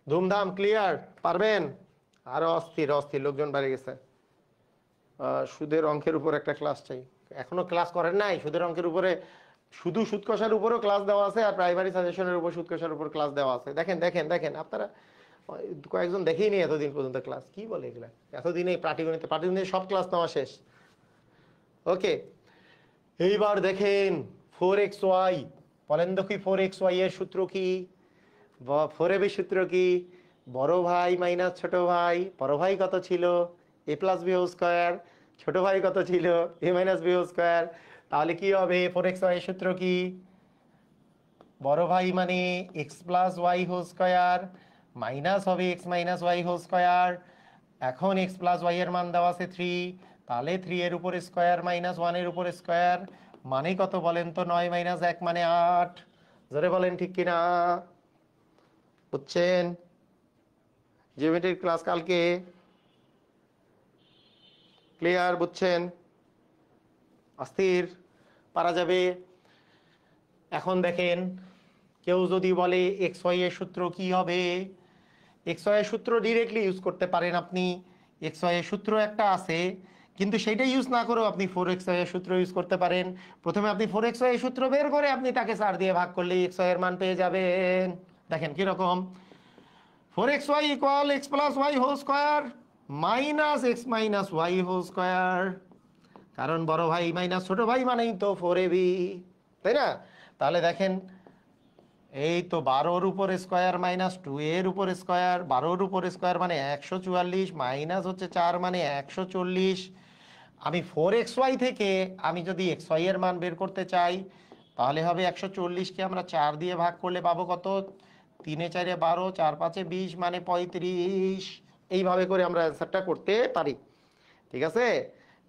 ধুমধাম ক্লিয়ার পারবেন আরো অস্থির অস্থির লোকজন বাড়ি গেছে সুদের অঙ্কের উপর একটা ক্লাস চাই এখনো ক্লাস করেন নাই সুদের অঙ্কের উপরে শুধু সুৎকষার উপরও ক্লাস দেওয়া আছে আর প্রাইমারি সাজেশনের উপর সুৎকষার উপর ক্লাস দেওয়া আছে দেখেন দেখেন দেখেন আপনারা কয়েকজন দেখেই নি এতদিন পর্যন্ত ক্লাস কি বলে এগুলা এতদিন এই পাটিগণিতে পাটিগণিতে সব ক্লাস নেওয়া শেষ ওকে এইবার দেখেন ফোর এক্স ওয়াই বলেন দেখি ফোর এক্স ওয়াই এর সূত্র কি ফোর এর সূত্র কি বড় ভাই মাইনাস ছোট ভাই বড় ভাই কত ছিল A plus B whole square ছোট ভাই কত ছিল A minus B whole square তাহলে কি হবে ফোর এক্স ওয়াই সূত্র কি বড় ভাই মানে X plus Y whole square minus হবে X minus Y whole square এখন এক্স প্লাস ওয়াই এর মান দেওয়া আছে থ্রি তাহলে থ্রি এর উপর স্কোয়ার মাইনাস ওয়ানের উপর স্কোয়ার মানে কত বলেন তো নয় মাইনাস এক মানে আট ধরে বলেন ঠিক কিনা বুঝছেন জিওমেট্রির ক্লাস কালকে ক্লিয়ার বুঝছেন অস্থির পারা যাবে এখন দেখেন কেউ যদি বলে এক্স ওয়াই এর সূত্র কি হবে এক্স ওয়াই এর সূত্র ডিরেক্টলি ইউজ করতে পারেন আপনি এক্স ওয়াই এর সূত্র একটা আছে কিন্তু সেটা ইউজ না করেও আপনি ফোর এক্স ওয়াই এর সূত্র ইউজ করতে পারেন প্রথমে আপনি ফোর এক্স ওয়াই এর সূত্র বের করে আপনি তাকে চার দিয়ে ভাগ করলে এক্স ওয়াই এর মান পেয়ে যাবেন দেখেন কীরকম four x Y equal X plus Y whole square minus X minus Y whole square কারণ বড় ভাই মাইনাস ছোট ভাই মানেই তো ফোর এবি তাই না তাহলে দেখেন এই তো বারোর উপর স্কোয়ার মাইনাস টু এর উপর স্কোয়ার বারোর উপর স্কোয়ার মানে একশো চুয়াল্লিশ মাইনাস হচ্ছে চার মানে একশো চল্লিশ আমি ফোর এক্স ওয়াই থেকে আমি যদি এক্স ওয়াই এর মান বের করতে চাই তাহলে হবে একশো চল্লিশকে আমরা চার দিয়ে ভাগ করলে পাবো কত তিনে চারে বারো চার পাঁচে বিশ মানে পঁয়ত্রিশ এইভাবে করে আমরা অ্যান্সারটা করতে পারি ঠিক আছে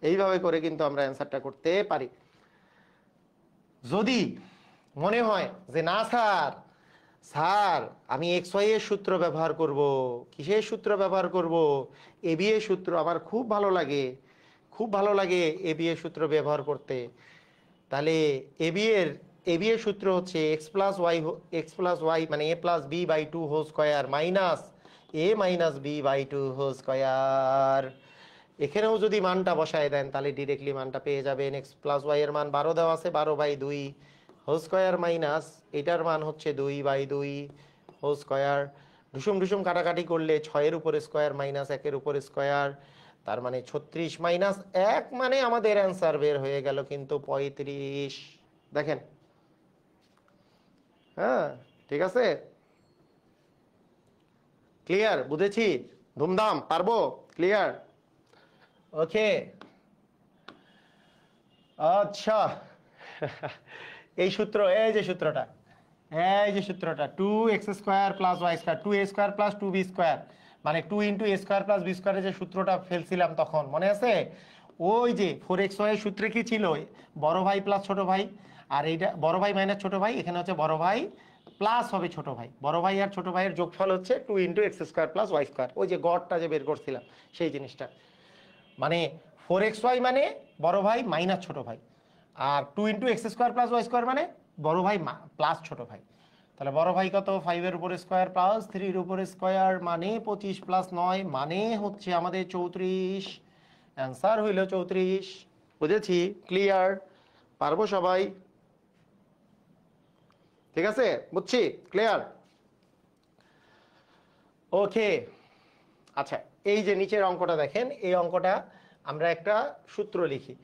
এইভাবে করে কিন্তু আমরা অ্যান্সারটা করতে পারি যদি মনে হয় যে না স্যার স্যার আমি এক্স ওয়াই এর সূত্র ব্যবহার করব কিসের সূত্র ব্যবহার করব এ বি এ সূত্র আমার খুব ভালো লাগে খুব ভালো লাগে এ বি এ সূত্র ব্যবহার করতে তাহলে এ বি এর এ বি এ সূত্র হচ্ছে X plus Y X plus Y মানে A plus B by two whole square minus A minus B by two whole square এখানেও যদি মানটা বসায় দেন তাহলে ডিরেক্টলি মানটা পেয়ে যাবেন এক্স প্লাস ওয়াই এর মান বারো দেওয়া আছে বারো বাই দুই হোল স্কোয়ার মাইনাস এটার মান হচ্ছে দুই বাই দুই হোল স্কোয়ার ঢুসুম ঢুসুম কাটাকাটি করলে ছয়ের উপর স্কোয়ার মাইনাস একের উপর স্কোয়ার তার মানে ছত্রিশ মাইনাস এক মানে আমাদের অ্যান্সার বের হয়ে গেল কিন্তু পঁয়ত্রিশ দেখেন হ্যাঁ ঠিক আছে ক্লিয়ার বুঝেছি ধুমধাম পারবো ক্লিয়ার ওকে আচ্ছা এই সূত্র এই যে সূত্রটা এই যে সূত্রটা two X square plus Y square two A square plus two B square মানে two into A square plus B স্কোয়ারের যে সূত্রটা ফেলছিলাম তখন মনে আছে ওই যে ফোর এক্স ওয়াই সূত্রে কি ছিল বড় ভাই প্লাস ছোট ভাই আর এইটা বড় ভাই মাইনাস ছোট ভাই এখানে হচ্ছে বড় ভাই প্লাস হবে ছোট ভাই বড় ভাই আর ছোট ভাইয়ের যোগফল হচ্ছে two into X square plus Y square ওই যে গড়টা যে বের করছিলাম সেই জিনিসটা মানে ফোর এক্স ওয়াই মানে বড় ভাই মাইনাস ছোট ভাই আর two into X square plus Y square মানে বড় ভাই প্লাস ছোট ভাই তাহলে বড় ভাই কত ফাইভের উপরে স্কোয়ার প্লাস থ্রির উপরে স্কোয়ার মানে পঁচিশ প্লাস নয় মানে হচ্ছে আমাদের চৌত্রিশ অ্যান্সার হইল চৌত্রিশ বুঝেছি ক্লিয়ার পারবো সবাই ঠিক আছে বুঝছি ক্লিয়ার ওকে আচ্ছা এই যে নিচের অঙ্কটা দেখেন এই অঙ্কটা আমরা একটা সূত্র লিখি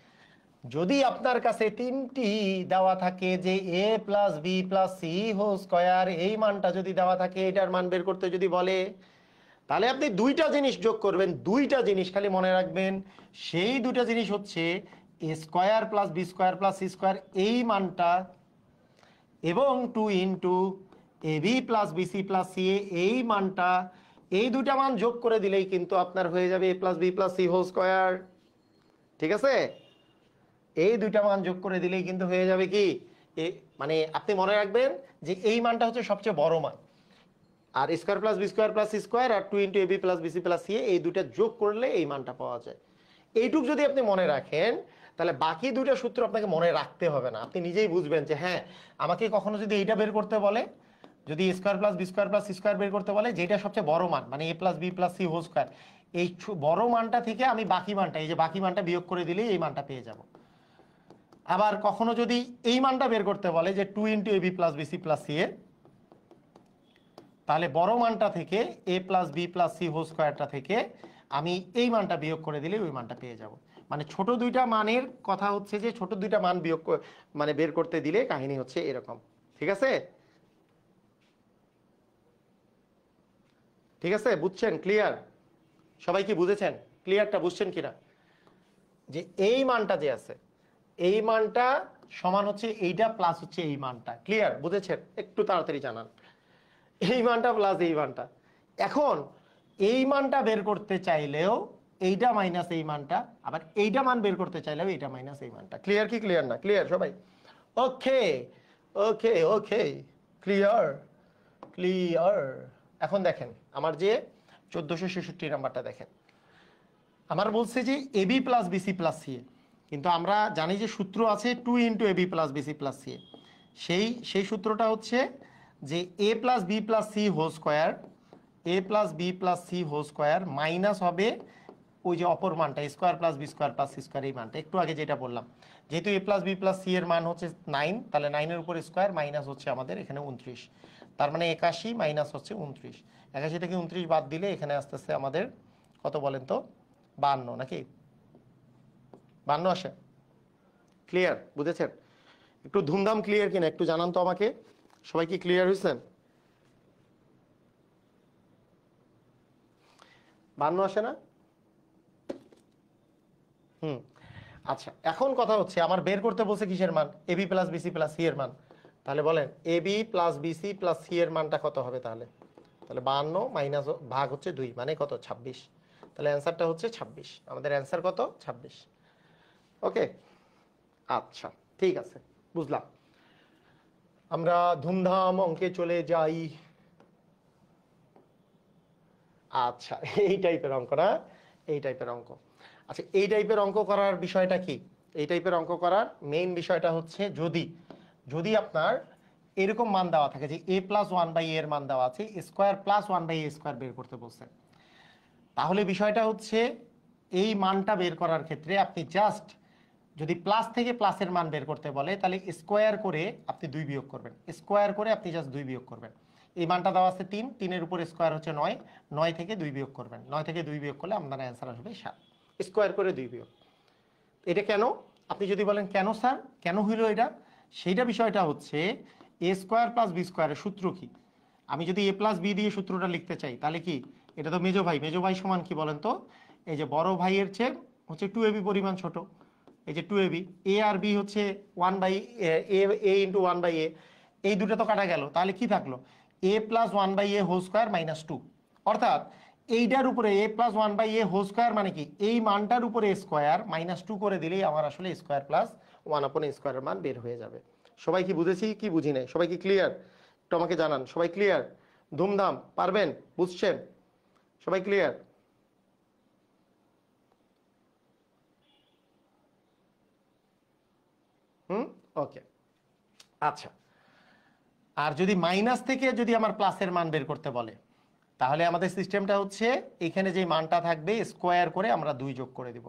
যদি আপনার কাছে তিনটি দেওয়া থাকে যে A plus B plus C whole square এই মানটা যদি দেওয়া থাকে এটার মান বের করতে যদি বলে তাহলে আপনি দুইটা জিনিস যোগ করবেন দুইটা জিনিস খালি মনে রাখবেন সেই দুটা জিনিস হচ্ছে A square plus B square plus C square এই মানটা এবং two into A B plus B C plus C এই মানটা এই দুটা মান যোগ করে দিলেই কিন্তু আপনার হয়ে যাবে A plus B plus C whole square ঠিক আছে এই দুটা মান যোগ করে দিলেই কিন্তু হয়ে যাবে কি মানে আপনি মনে রাখবেন যে এই মানটা হচ্ছে সবচেয়ে বড় মান আর square plus B square plus square আর two into A B plus BC plus C এই দুটা যোগ করলে এই মানটা পাওয়া যায় এইটুক যদি আপনি মনে রাখেন তাহলে বাকি দুটা সূত্র আপনাকে মনে রাখতে হবে না আপনি নিজেই বুঝবেন যে হ্যাঁ আমাকে কখনো যদি এইটা বের করতে বলে যদি square plus B square plus square বের করতে বলে যেটা সবচেয়ে বড় মান মানে A plus B plus C whole square এই বড় মানটা থেকে আমি বাকি মানটা এই যে বাকি মানটা বিয়োগ করে দিলেই এই মানটা পেয়ে যাব আবার কখনো যদি এই মানটা বের করতে বলে যে two into A B plus B C plus C A তাহলে বড় মানটা থেকে A plus B plus C whole স্কোয়ারটা থেকে আমি এই মানটা বিয়োগ করে দিলে ওই মানটা পেয়ে যাব মানে ছোট দুইটা মানের কথা হচ্ছে যে ছোট দুইটা মান বিয়োগ মানে বের করতে দিলে কাহিনী হচ্ছে এরকম ঠিক আছে ঠিক আছে বুঝছেন ক্লিয়ার সবাই কি বুঝেছেন ক্লিয়ারটা বুঝছেন কিনা যে এই মানটা যে আছে এই মানটা সমান হচ্ছে এইটা প্লাস হচ্ছে এই মানটা ক্লিয়ার বুঝেছেন একটু তাড়াতাড়ি জানান এই মানটা প্লাস এই মানটা এখন এই মানটা বের করতে চাইলেও এইটা মাইনাস এই মানটা আবার এইটা মান বের করতে চাইলেও এইটা মাইনাস এই মানটা ক্লিয়ার কি ক্লিয়ার না ক্লিয়ার সবাই ওকে ওকে ওকে ক্লিয়ার ক্লিয়ার এখন দেখেন আমার যে চোদ্দোশো ছেষট্টি নাম্বারটা দেখেন আমার বলছে যে AB plus BC plus CA কিন্তু আমরা জানি যে সূত্র আছে two into AB plus BC plus CA সেই সেই সূত্রটা হচ্ছে যে A plus B plus C whole square A plus B plus C whole square minus হবে ওই যে অপর মানটা square plus B square plus C square এই মানটা একটু আগে যেটা বললাম যেহেতু A plus B plus C এর মান হচ্ছে নাইন তাহলে নাইনের উপর স্কোয়ার মাইনাস হচ্ছে আমাদের এখানে উনত্রিশ তার মানে একাশি মাইনাস হচ্ছে উনত্রিশ একাশি থেকে উনত্রিশ বাদ দিলে এখানে আস্তে আস্তে আমাদের কত বলেন তো বান্ন নাকি বান্ন আসে ক্লিয়ার বুঝেছেন একটু ধুমধাম ক্লিয়ার কিনা একটু জানান তো আমাকে সবাই কি ক্লিয়ার হয়েছেন বান্ন আসে না হুম আচ্ছা এখন কথা হচ্ছে আমার বের করতে বলছে কিসের মান AB plus BC plus C এর মান তাহলে বলেন AB plus BC plus C এর মানটা কত হবে তাহলে তাহলে বাহান্ন মাইনাস ভাগ হচ্ছে দুই মানে কত ছাব্বিশ তাহলে অ্যান্সারটা হচ্ছে ছাব্বিশ আমাদের অ্যান্সার কত ছাব্বিশ ওকে আচ্ছা ঠিক আছে বুঝলাম আমরা ধুমধাম অঙ্কে চলে যাই আচ্ছা এই টাইপের অঙ্ক না এই টাইপের অঙ্ক আচ্ছা এই টাইপের অঙ্ক করার বিষয়টা কি এই টাইপের অঙ্ক করার মেইন বিষয়টা হচ্ছে যদি যদি আপনার এরকম মান দেওয়া থাকে যে এ প্লাস ওয়ান বাই এর মান দেওয়া আছে square plus one by A square বের করতে বলছে তাহলে বিষয়টা হচ্ছে এই মানটা বের করার ক্ষেত্রে আপনি জাস্ট যদি প্লাস থেকে প্লাসের মান বের করতে বলে তাহলে স্কোয়ার করে আপনি দুই বিয়োগ করবেন স্কোয়ার করে আপনি জাস্ট দুই বিয়োগ করবেন এই মানটা দেওয়া আছে তিন তিনের উপর স্কোয়ার হচ্ছে নয় নয় থেকে দুই বিয়োগ করবেন নয় থেকে দুই বিয়োগ করলে আপনার অ্যান্সার আসবে সাত স্কোয়ার করে দুই বিয়োগ এটা কেন আপনি যদি বলেন কেন স্যার কেন হইল এটা সেইটা বিষয়টা হচ্ছে এ স্কোয়ার প্লাস বি স্কোয়ারের সূত্র কি আমি যদি এ প্লাস বি দিয়ে সূত্রটা লিখতে চাই তাহলে কি এটা তো মেজো ভাই মেজো ভাই সমান কি বলেন তো এই যে বড় ভাইয়ের চেয়ে হচ্ছে টু এবি পরিমাণ ছোট এই যে টু এবি এ আর বি হচ্ছে one by A A into one by A এই দুটো তো কাটা গেল তাহলে কি থাকলো A plus one by A whole square minus two অর্থাৎ এইটার উপরে A plus one by A whole square মানে কি এই মানটার উপরে স্কোয়ার মাইনাস টু করে দিলেই আমার আসলে স্কোয়ার প্লাস ওয়ান আপন স্কোয়ারের মান বের হয়ে যাবে সবাই কি বুঝেছি কি বুঝি নাই সবাই কি ক্লিয়ার একটু আমাকে জানান সবাই ক্লিয়ার ধুমধাম পারবেন বুঝছেন সবাই ক্লিয়ার হুম ওকে আচ্ছা আর যদি মাইনাস থেকে যদি আমার প্লাসের মান বের করতে বলে তাহলে আমাদের সিস্টেমটা হচ্ছে এখানে যে মানটা থাকবে স্কোয়ার করে আমরা দুই যোগ করে দিব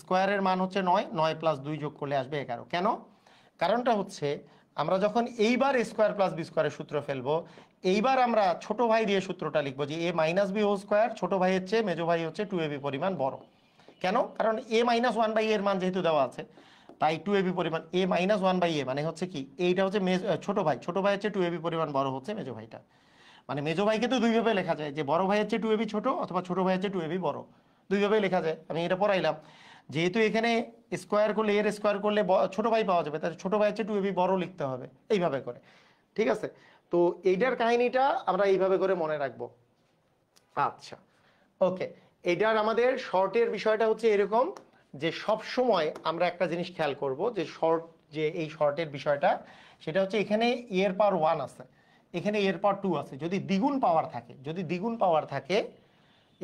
স্কোয়ারের মান হচ্ছে নয় নয় প্লাস দুই যোগ করলে আসবে এগারো কেন কারণটা হচ্ছে আমরা যখন এইবার স্কোয়ার প্লাস বি স্কোয়ারের সূত্র ফেলবো এইবার আমরা ছোট ভাই দিয়ে সূত্রটা লিখবো যে এ মাইনাস বি ও স্কোয়ার ছোট ভাই হচ্ছে মেজো ভাই হচ্ছে টু এ বি পরিমাণ বড় কেন কারণ এ মাইনাস ওয়ান বাই এর মান যেহেতু দেওয়া আছে তাই টু এবি পরিমাণ A minus one by A মানে হচ্ছে কি এইটা হচ্ছে মেজ ছোট ভাই ছোট ভাই হচ্ছে টু এবি পরিমাণ বড় হচ্ছে মেজো ভাইটা মানে মেজো ভাইকে তো দুইভাবে লেখা যায় যে বড় ভাই হচ্ছে টু এবি ছোট অথবা ছোট ভাই হচ্ছে টু এবি বড় দুইভাবেই লেখা যায় আমি এটা পড়াইলাম যেহেতু এখানে স্কোয়ার করলে এর স্কোয়ার করলে ছোট ভাই পাওয়া যাবে তাহলে ছোট ভাই হচ্ছে টু এবি বড় লিখতে হবে এইভাবে করে ঠিক আছে তো এইটার কাহিনীটা আমরা এইভাবে করে মনে রাখবো আচ্ছা ওকে এটার আমাদের শর্টের বিষয়টা হচ্ছে এরকম যে সব সময় আমরা একটা জিনিস খেয়াল করব যে শর্ট যে এই শর্টের বিষয়টা সেটা হচ্ছে এখানে এর পাওয়ার ওয়ান আছে এখানে এর পাওয়ার টু আছে যদি দ্বিগুণ পাওয়ার থাকে যদি দ্বিগুণ পাওয়ার থাকে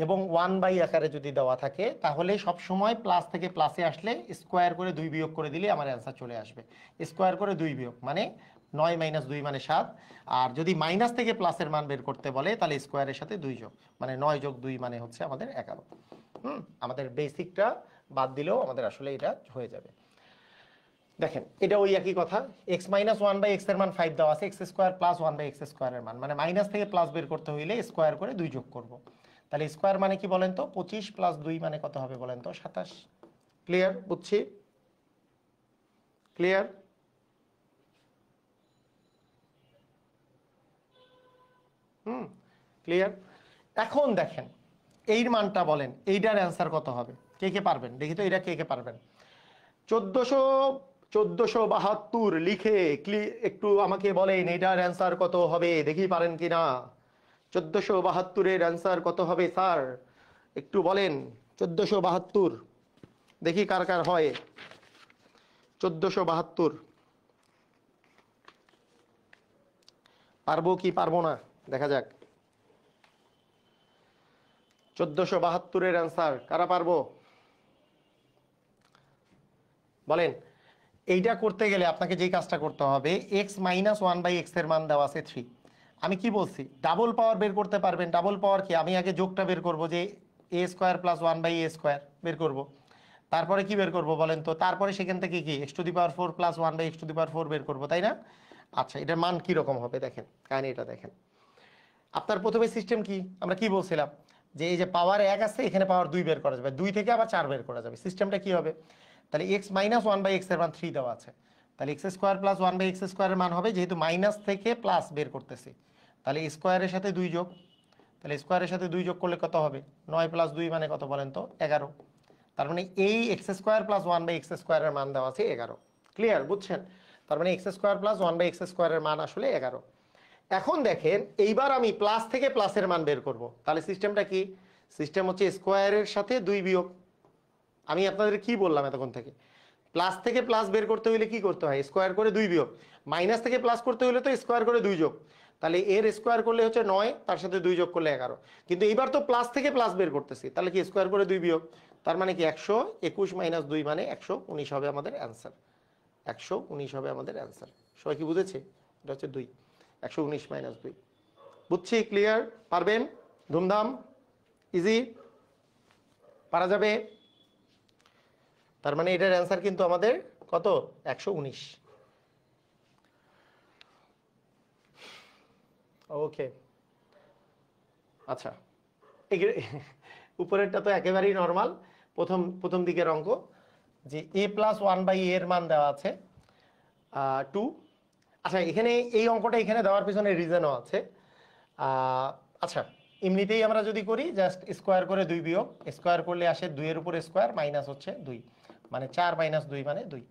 এবং ওয়ান বাই আকারে যদি দেওয়া থাকে তাহলে সব সময় প্লাস থেকে প্লাসে আসলে স্কোয়ার করে দুই বিয়োগ করে দিলে আমার অ্যান্সার চলে আসবে স্কোয়ার করে দুই বিয়োগ মানে নয় মাইনাস দুই মানে সাত আর যদি মাইনাস থেকে প্লাসের মান বের করতে বলে তাহলে স্কোয়ারের সাথে দুই যোগ মানে নয় যোগ দুই মানে হচ্ছে আমাদের এগারো হুম আমাদের বেসিকটা বাদ দিলেও আমাদের আসলে এটা হয়ে যাবে দেখেন এটা ওই একই কথা এক্স মাইনাস ওয়ান বাই এক্সের মান ফাইভ দেওয়া আছে X square plus one by X স্কোয়ারের মান মানে মাইনাস থেকে প্লাস বের করতে হইলে স্কোয়ার করে দুই যোগ করবো তাহলে স্কোয়ার মানে কি বলেন তো পঁচিশ প্লাস দুই মানে কত হবে বলেন তো সাতাশ ক্লিয়ার বুঝছি ক্লিয়ার হুম ক্লিয়ার এখন দেখেন এই মানটা বলেন এইটার অ্যান্সার কত হবে কে কে পারবেন দেখি তো এটা কে কে পারবেন চোদ্দশো চোদ্দশো বাহাত্তর লিখে একটু আমাকে বলেন এটার অ্যান্সার কত হবে দেখি পারেন কি না চোদ্দশো বাহাত্তরের অ্যান্সার কত হবে স্যার একটু বলেন চোদ্দশো বাহাত্তর দেখি কার কার হয় চোদ্দশো বাহাত্তর পারবো কি পারবো না দেখা যাক চোদ্দশো বাহাত্তরের অ্যান্সার কারা পারবো বলেন এইটা করতে গেলে আপনাকে যে কাজটা করতে হবে X minus one by X এর মান দেওয়া আছে থ্রি আমি কি বলছি ডাবল পাওয়ার বের করতে পারবেন ডাবল পাওয়ার কি আমি আগে যোগটা বের করব যে A square plus one by A square বের করব তারপরে কি বের করব বলেন তো তারপরে সেখান থেকে কি X to the power four plus one by X to the power four বের করব তাই না আচ্ছা এটার মান কীরকম হবে দেখেন কাহিনি এটা দেখেন আপনার প্রথমে সিস্টেম কি আমরা কি বলছিলাম যে এই যে পাওয়ার এক আছে এখানে পাওয়ার দুই বের করা যাবে দুই থেকে আবার চার বের করা যাবে সিস্টেমটা কি হবে তাহলে X minus one by X এর মান থ্রি দেওয়া আছে তাহলে x square plus one by X স্কোয়ারের মান হবে যেহেতু মাইনাস থেকে প্লাস বের করতেছে তাহলে স্কোয়ারের সাথে দুই যোগ তাহলে স্কোয়ারের সাথে দুই যোগ করলে কত হবে নয় প্লাস দুই মানে কত বলেন তো এগারো তার মানে এই X square plus one by X স্কোয়ারের মান দেওয়া আছে এগারো ক্লিয়ার বুঝছেন তার মানে X square plus one by X স্কোয়ারের মান আসলে এগারো এখন দেখেন এইবার আমি প্লাস থেকে প্লাসের মান বের করব তাহলে সিস্টেমটা কি সিস্টেম হচ্ছে স্কোয়ারের সাথে দুই বিয়োগ আমি আপনাদের কি বললাম এতক্ষণ থেকে প্লাস থেকে প্লাস বের করতে হলে কি করতে হয় স্কোয়ার করে দুই বিয়োগ মাইনাস থেকে প্লাস করতে হলে তো স্কোয়ার করে দুই যোগ তাহলে এর স্কোয়ার করলে হচ্ছে নয় তার সাথে দুই যোগ করলে এগারো কিন্তু এইবার তো প্লাস থেকে প্লাস বের করতেছি তাহলে কি স্কোয়ার করে দুই বিয়োগ তার মানে কি একশো একুশ মাইনাস দুই মানে একশো উনিশ হবে আমাদের অ্যান্সার একশো উনিশ হবে আমাদের অ্যান্সার সবাই কি বুঝেছে এটা হচ্ছে দুই একশো উনিশ মাইনাস দুই বুঝছি ক্লিয়ার পারবেন ধুমধাম ইজি পারা যাবে তার মানে এটার অ্যান্সার কিন্তু আমাদের কত একশো উনিশ ওকে আচ্ছা উপরেরটা তো একেবারেই নর্মাল প্রথম প্রথম দিকের অঙ্ক যে এ প্লাস ওয়ান বাই এর মান দেওয়া আছে টু আচ্ছা এখানে এই অঙ্কটা এখানে দেওয়ার পিছনে রিজনও আছে আচ্ছা এমনিতেই আমরা যদি করি জাস্ট স্কোয়ার করে দুই বিয়োগ স্কোয়ার করলে আসে দুইয়ের উপর স্কোয়ার মাইনাস হচ্ছে দুই মানে চার মাইনাস দুই মানে দুই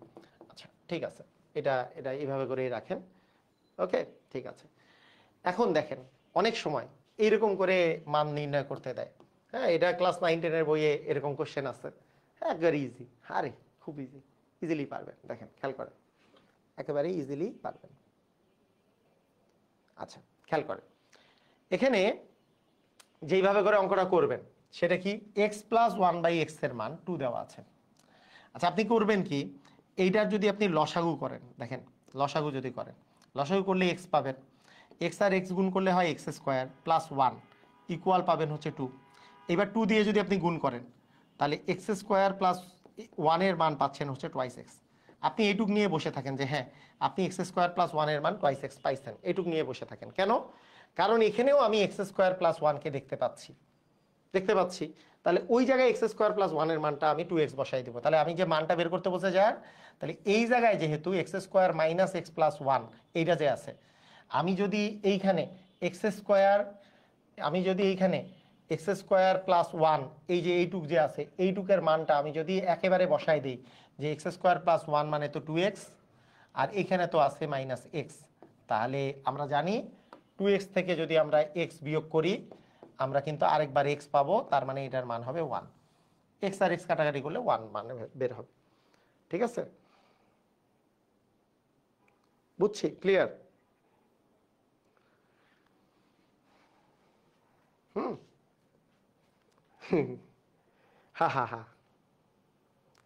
আচ্ছা ঠিক আছে এটা এটা এইভাবে করেই রাখেন ওকে ঠিক আছে এখন দেখেন অনেক সময় এইরকম করে মান নির্ণয় করতে দেয় হ্যাঁ এটা ক্লাস নাইন টেনের বইয়ে এরকম কোশ্চেন আছে হ্যাঁ একবারে ইজি আরে খুব ইজি ইজিলি পারবেন দেখেন খেয়াল করেন একেবারে ইজিলি পারবেন আচ্ছা খেয়াল করেন এখানে যেইভাবে করে অঙ্কটা করবেন সেটা কি এক্স প্লাস ওয়ান বাই এক্সের মান টু দেওয়া আছে আচ্ছা আপনি করবেন কি এইটার যদি আপনি লসাগু করেন দেখেন লসাগু যদি করেন লসাগু করলে এক্স পাবেন এক্স আর এক্স গুণ করলে হয় X square plus one equal পাবেন হচ্ছে টু এবার টু দিয়ে যদি আপনি গুণ করেন তাহলে এক্স স্কোয়ার প্লাস ওয়ানের মান পাচ্ছেন হচ্ছে টোয়াইস এক্স আপনি এইটুক নিয়ে বসে থাকেন যে হ্যাঁ আপনি এক্স স্কোয়ার প্লাস ওয়ানের মান টোয়াইস এক্স পাইছেন এইটুক নিয়ে বসে থাকেন কেন কারণ এখানেও আমি এক্স স্কোয়ার প্লাস ওয়ানকে দেখতে পাচ্ছি দেখতে পাচ্ছি তাহলে ওই জায়গায় এক্স স্কোয়ার প্লাস ওয়ানের মানটা আমি টু এক্স বসাই দেবো তাহলে আমি যে মানটা বের করতে বসে যার তাহলে এই জায়গায় যেহেতু x square minus X plus one এইটা যে আছে আমি যদি এইখানে এক্স স্কোয়ার আমি যদি এইখানে এক্স স্কোয়ার প্লাস ওয়ান এই যে এইটুক যে আছে এইটুকের মানটা আমি যদি একেবারে বসাই দিই যে এক্স স্কোয়ার প্লাস ওয়ান মানে তো টু এক্স আর এখানে তো আছে মাইনাস এক্স তাহলে আমরা জানি টু এক্স থেকে যদি আমরা এক্স বিয়োগ করি আমরা কিন্তু আরেকবার এক্স পাবো তার মানে এটার মান হবে ওয়ান এক্স আর এক্স কাটাকাটি করলে ওয়ান মানে বের হবে ঠিক আছে বুঝছি ক্লিয়ার হুম হা হা হা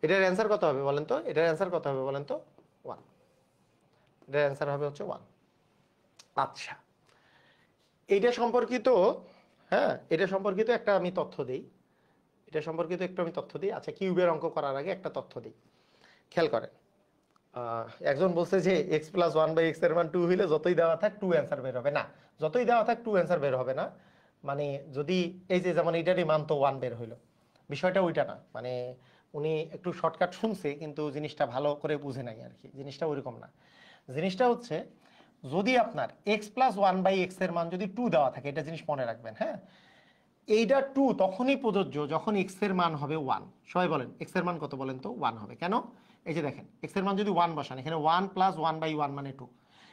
এটার অ্যান্সার কত হবে বলেন তো এটার অ্যান্সার কত হবে বলেন তো ওয়ান এটার অ্যান্সার হবে হচ্ছে ওয়ান আচ্ছা এইটা সম্পর্কিত হ্যাঁ এটা সম্পর্কিত একটা আমি তথ্য দিই এটা সম্পর্কিত একটু আমি তথ্য দিই আচ্ছা কিউবের অঙ্ক করার আগে একটা তথ্য দিই খেয়াল করেন একজন বলছে যে X plus one by X এর মান টু হইলে যতই দেওয়া থাক টু অ্যান্সার বের হবে না যতই দেওয়া থাক টু অ্যান্সার বের হবে না মানে যদি এই যে যেমন এইটারই মান তো ওয়ান বের হইলো বিষয়টা ওইটা না মানে উনি একটু শর্টকাট শুনছে কিন্তু জিনিসটা ভালো করে বুঝে নাই আর কি জিনিসটা ওইরকম না জিনিসটা হচ্ছে যদি আপনার X plus one by X এর মান যদি টু দেওয়া থাকে এটা জিনিস মনে রাখবেন হ্যাঁ এইটা টু তখনই প্রযোজ্য যখন এক্স এর মান হবে ওয়ান সবাই বলেন এক্স এর মান কত বলেন তো ওয়ান হবে কেন এই যে দেখেন এক্স এর মান যদি ওয়ান বসান এখানে one plus one by one মানে টু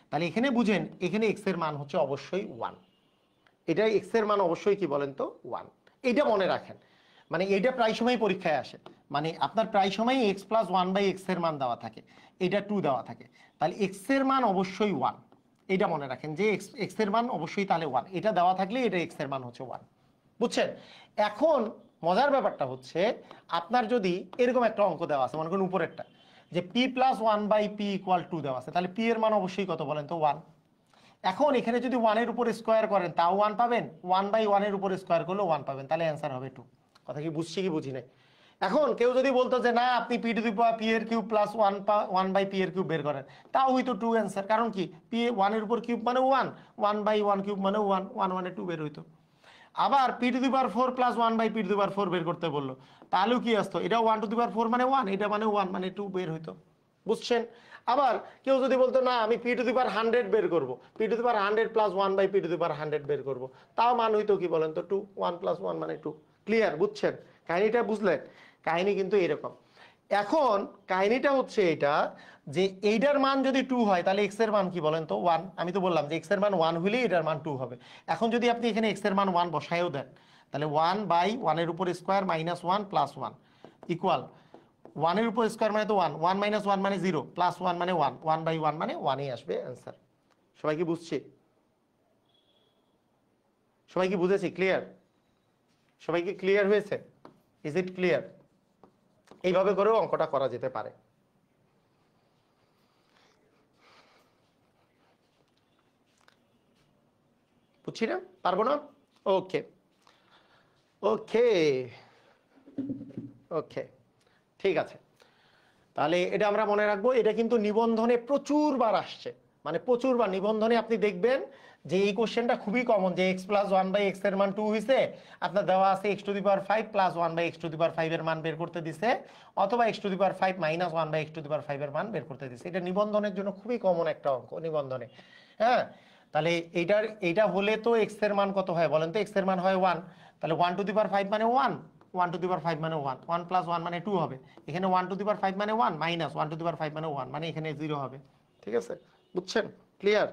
তাহলে এখানে বুঝেন এখানে এক্স এর মান হচ্ছে অবশ্যই ওয়ান এটা এক্স এর মান অবশ্যই কি বলেন তো ওয়ান এটা মনে রাখেন মানে এটা প্রায় সময় পরীক্ষায় আসে মানে আপনার প্রায় সময় X plus one by X এর মান দেওয়া থাকে এটা টু দেওয়া থাকে তাহলে এক্স এর মান অবশ্যই ওয়ান এটা মনে রাখেন যে এক্স এর মান অবশ্যই তাহলে ওয়ান এটা দেওয়া থাকলে এটা এক্স এর মান হচ্ছে ওয়ান বুঝছেন এখন মজার ব্যাপারটা হচ্ছে আপনার যদি এরকম একটা অঙ্ক দেওয়া আছে মনে করেন উপরেরটা যে P plus one by P equal two দেওয়া আছে তাহলে পি এর মান অবশ্যই কত বলেন তো ওয়ান এখন এখানে যদি ওয়ানের উপর স্কোয়ার করেন তাও ওয়ান পাবেন ওয়ান বাই ওয়ানের উপর স্কোয়ার করলে ওয়ান পাবেন তাহলে অ্যান্সার হবে টু কথা কি বুঝছি কি বুঝি নাই এখন কেউ যদি বলতো যে না আপনি P to the power P এর cube plus one one by P এর কিউব বের করেন তাও হইতো টু অ্যান্সার কারণ কি পি ওয়ানের উপর কিউব মানে one one by one cube মানে ওয়ান ওয়ান ওয়ানে টু বের হইতো আবার P to the power four plus one by P to the power four বের করতে বললো তাহলেও কি আসতো এটা one to the power four মানে ওয়ান এটা মানে ওয়ান মানে টু বের হইতো বুঝছেন আবার কেউ যদি বলতো না আমি P to the power hundred বের করবো P to the power hundred plus one by P to the power hundred বের করবো তাও মান হইতো কি বলেন তো টু ওয়ান প্লাস ওয়ান মানে টু ক্লিয়ার বুঝছেন কাহিনিটা বুঝলেন কাহিনী কিন্তু এরকম এখন কাহিনীটা হচ্ছে এটা যে এইটার মান যদি টু হয় তাহলে এক্স এর মান কি বলেন তো ওয়ান আমি তো বললাম যে এক্স এর মান ওয়ান হলেই এটার মান টু হবে এখন যদি আপনি এখানে এক্স এর মান ওয়ান বসায়ও দেন তাহলে ওয়ান বাই ওয়ানের উপর square minus one plus one equal ওয়ানের উপর স্কোয়ার মানে তো ওয়ান ওয়ান মাইনাস ওয়ান মানে জিরো প্লাস ওয়ান মানে ওয়ান ওয়ান বাই ওয়ান মানে ওয়ানেই আসবে অ্যান্সার সবাই কি বুঝছে সবাই কি বুঝেছি ক্লিয়ার সবাই কি ক্লিয়ার হয়েছে ইজ ইট ক্লিয়ার এইভাবে করেও অঙ্কটা করা যেতে পারে বুঝছি না পারবো না ওকে ওকে ওকে ঠিক আছে তাহলে এটা আমরা মনে রাখবো এটা কিন্তু নিবন্ধনে প্রচুরবার আসছে মানে প্রচুর বা নিবন্ধনে আপনি দেখবেন যে এই কোশ্চেনটা খুবই কমন যে X plus one by X এর মান টু হয়েছে আপনার দেওয়া আছে X to the power five plus one by X to the power five এর মান বের করতে দিছে অথবা X to the power five minus one by X to the power five এর মান বের করতে দিছে এটা নিবন্ধনের জন্য খুবই কমন একটা অঙ্ক নিবন্ধনে হ্যাঁ তাহলে এইটার এইটা হলে তো এক্স এর মান কত হয় বলেন তো এক্স এর মান হয় ওয়ান তাহলে one to the power five মানে one one to the power five মানে ওয়ান ওয়ান প্লাস ওয়ান মানে টু হবে এখানে one to the power five মানে one minus one to the power five মানে ওয়ান মানে এখানে জিরো হবে ঠিক আছে বুঝছেন ক্লিয়ার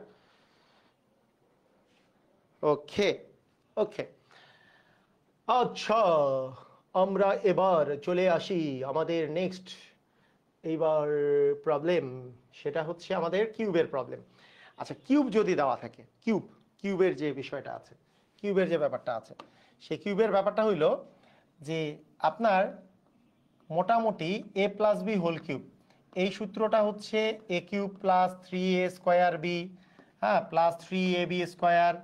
ওকে ওকে আচ্ছা আমরা এবার চলে আসি আমাদের নেক্সট এইবার প্রবলেম সেটা হচ্ছে আমাদের কিউবের প্রবলেম আচ্ছা কিউব যদি দেওয়া থাকে কিউব কিউবের যে বিষয়টা আছে কিউবের যে ব্যাপারটা আছে সেই কিউবের ব্যাপারটা হইল যে আপনার মোটামুটি A plus B whole cube এই সূত্রটা হচ্ছে A cube plus three A square B হ্যাঁ plus three A B square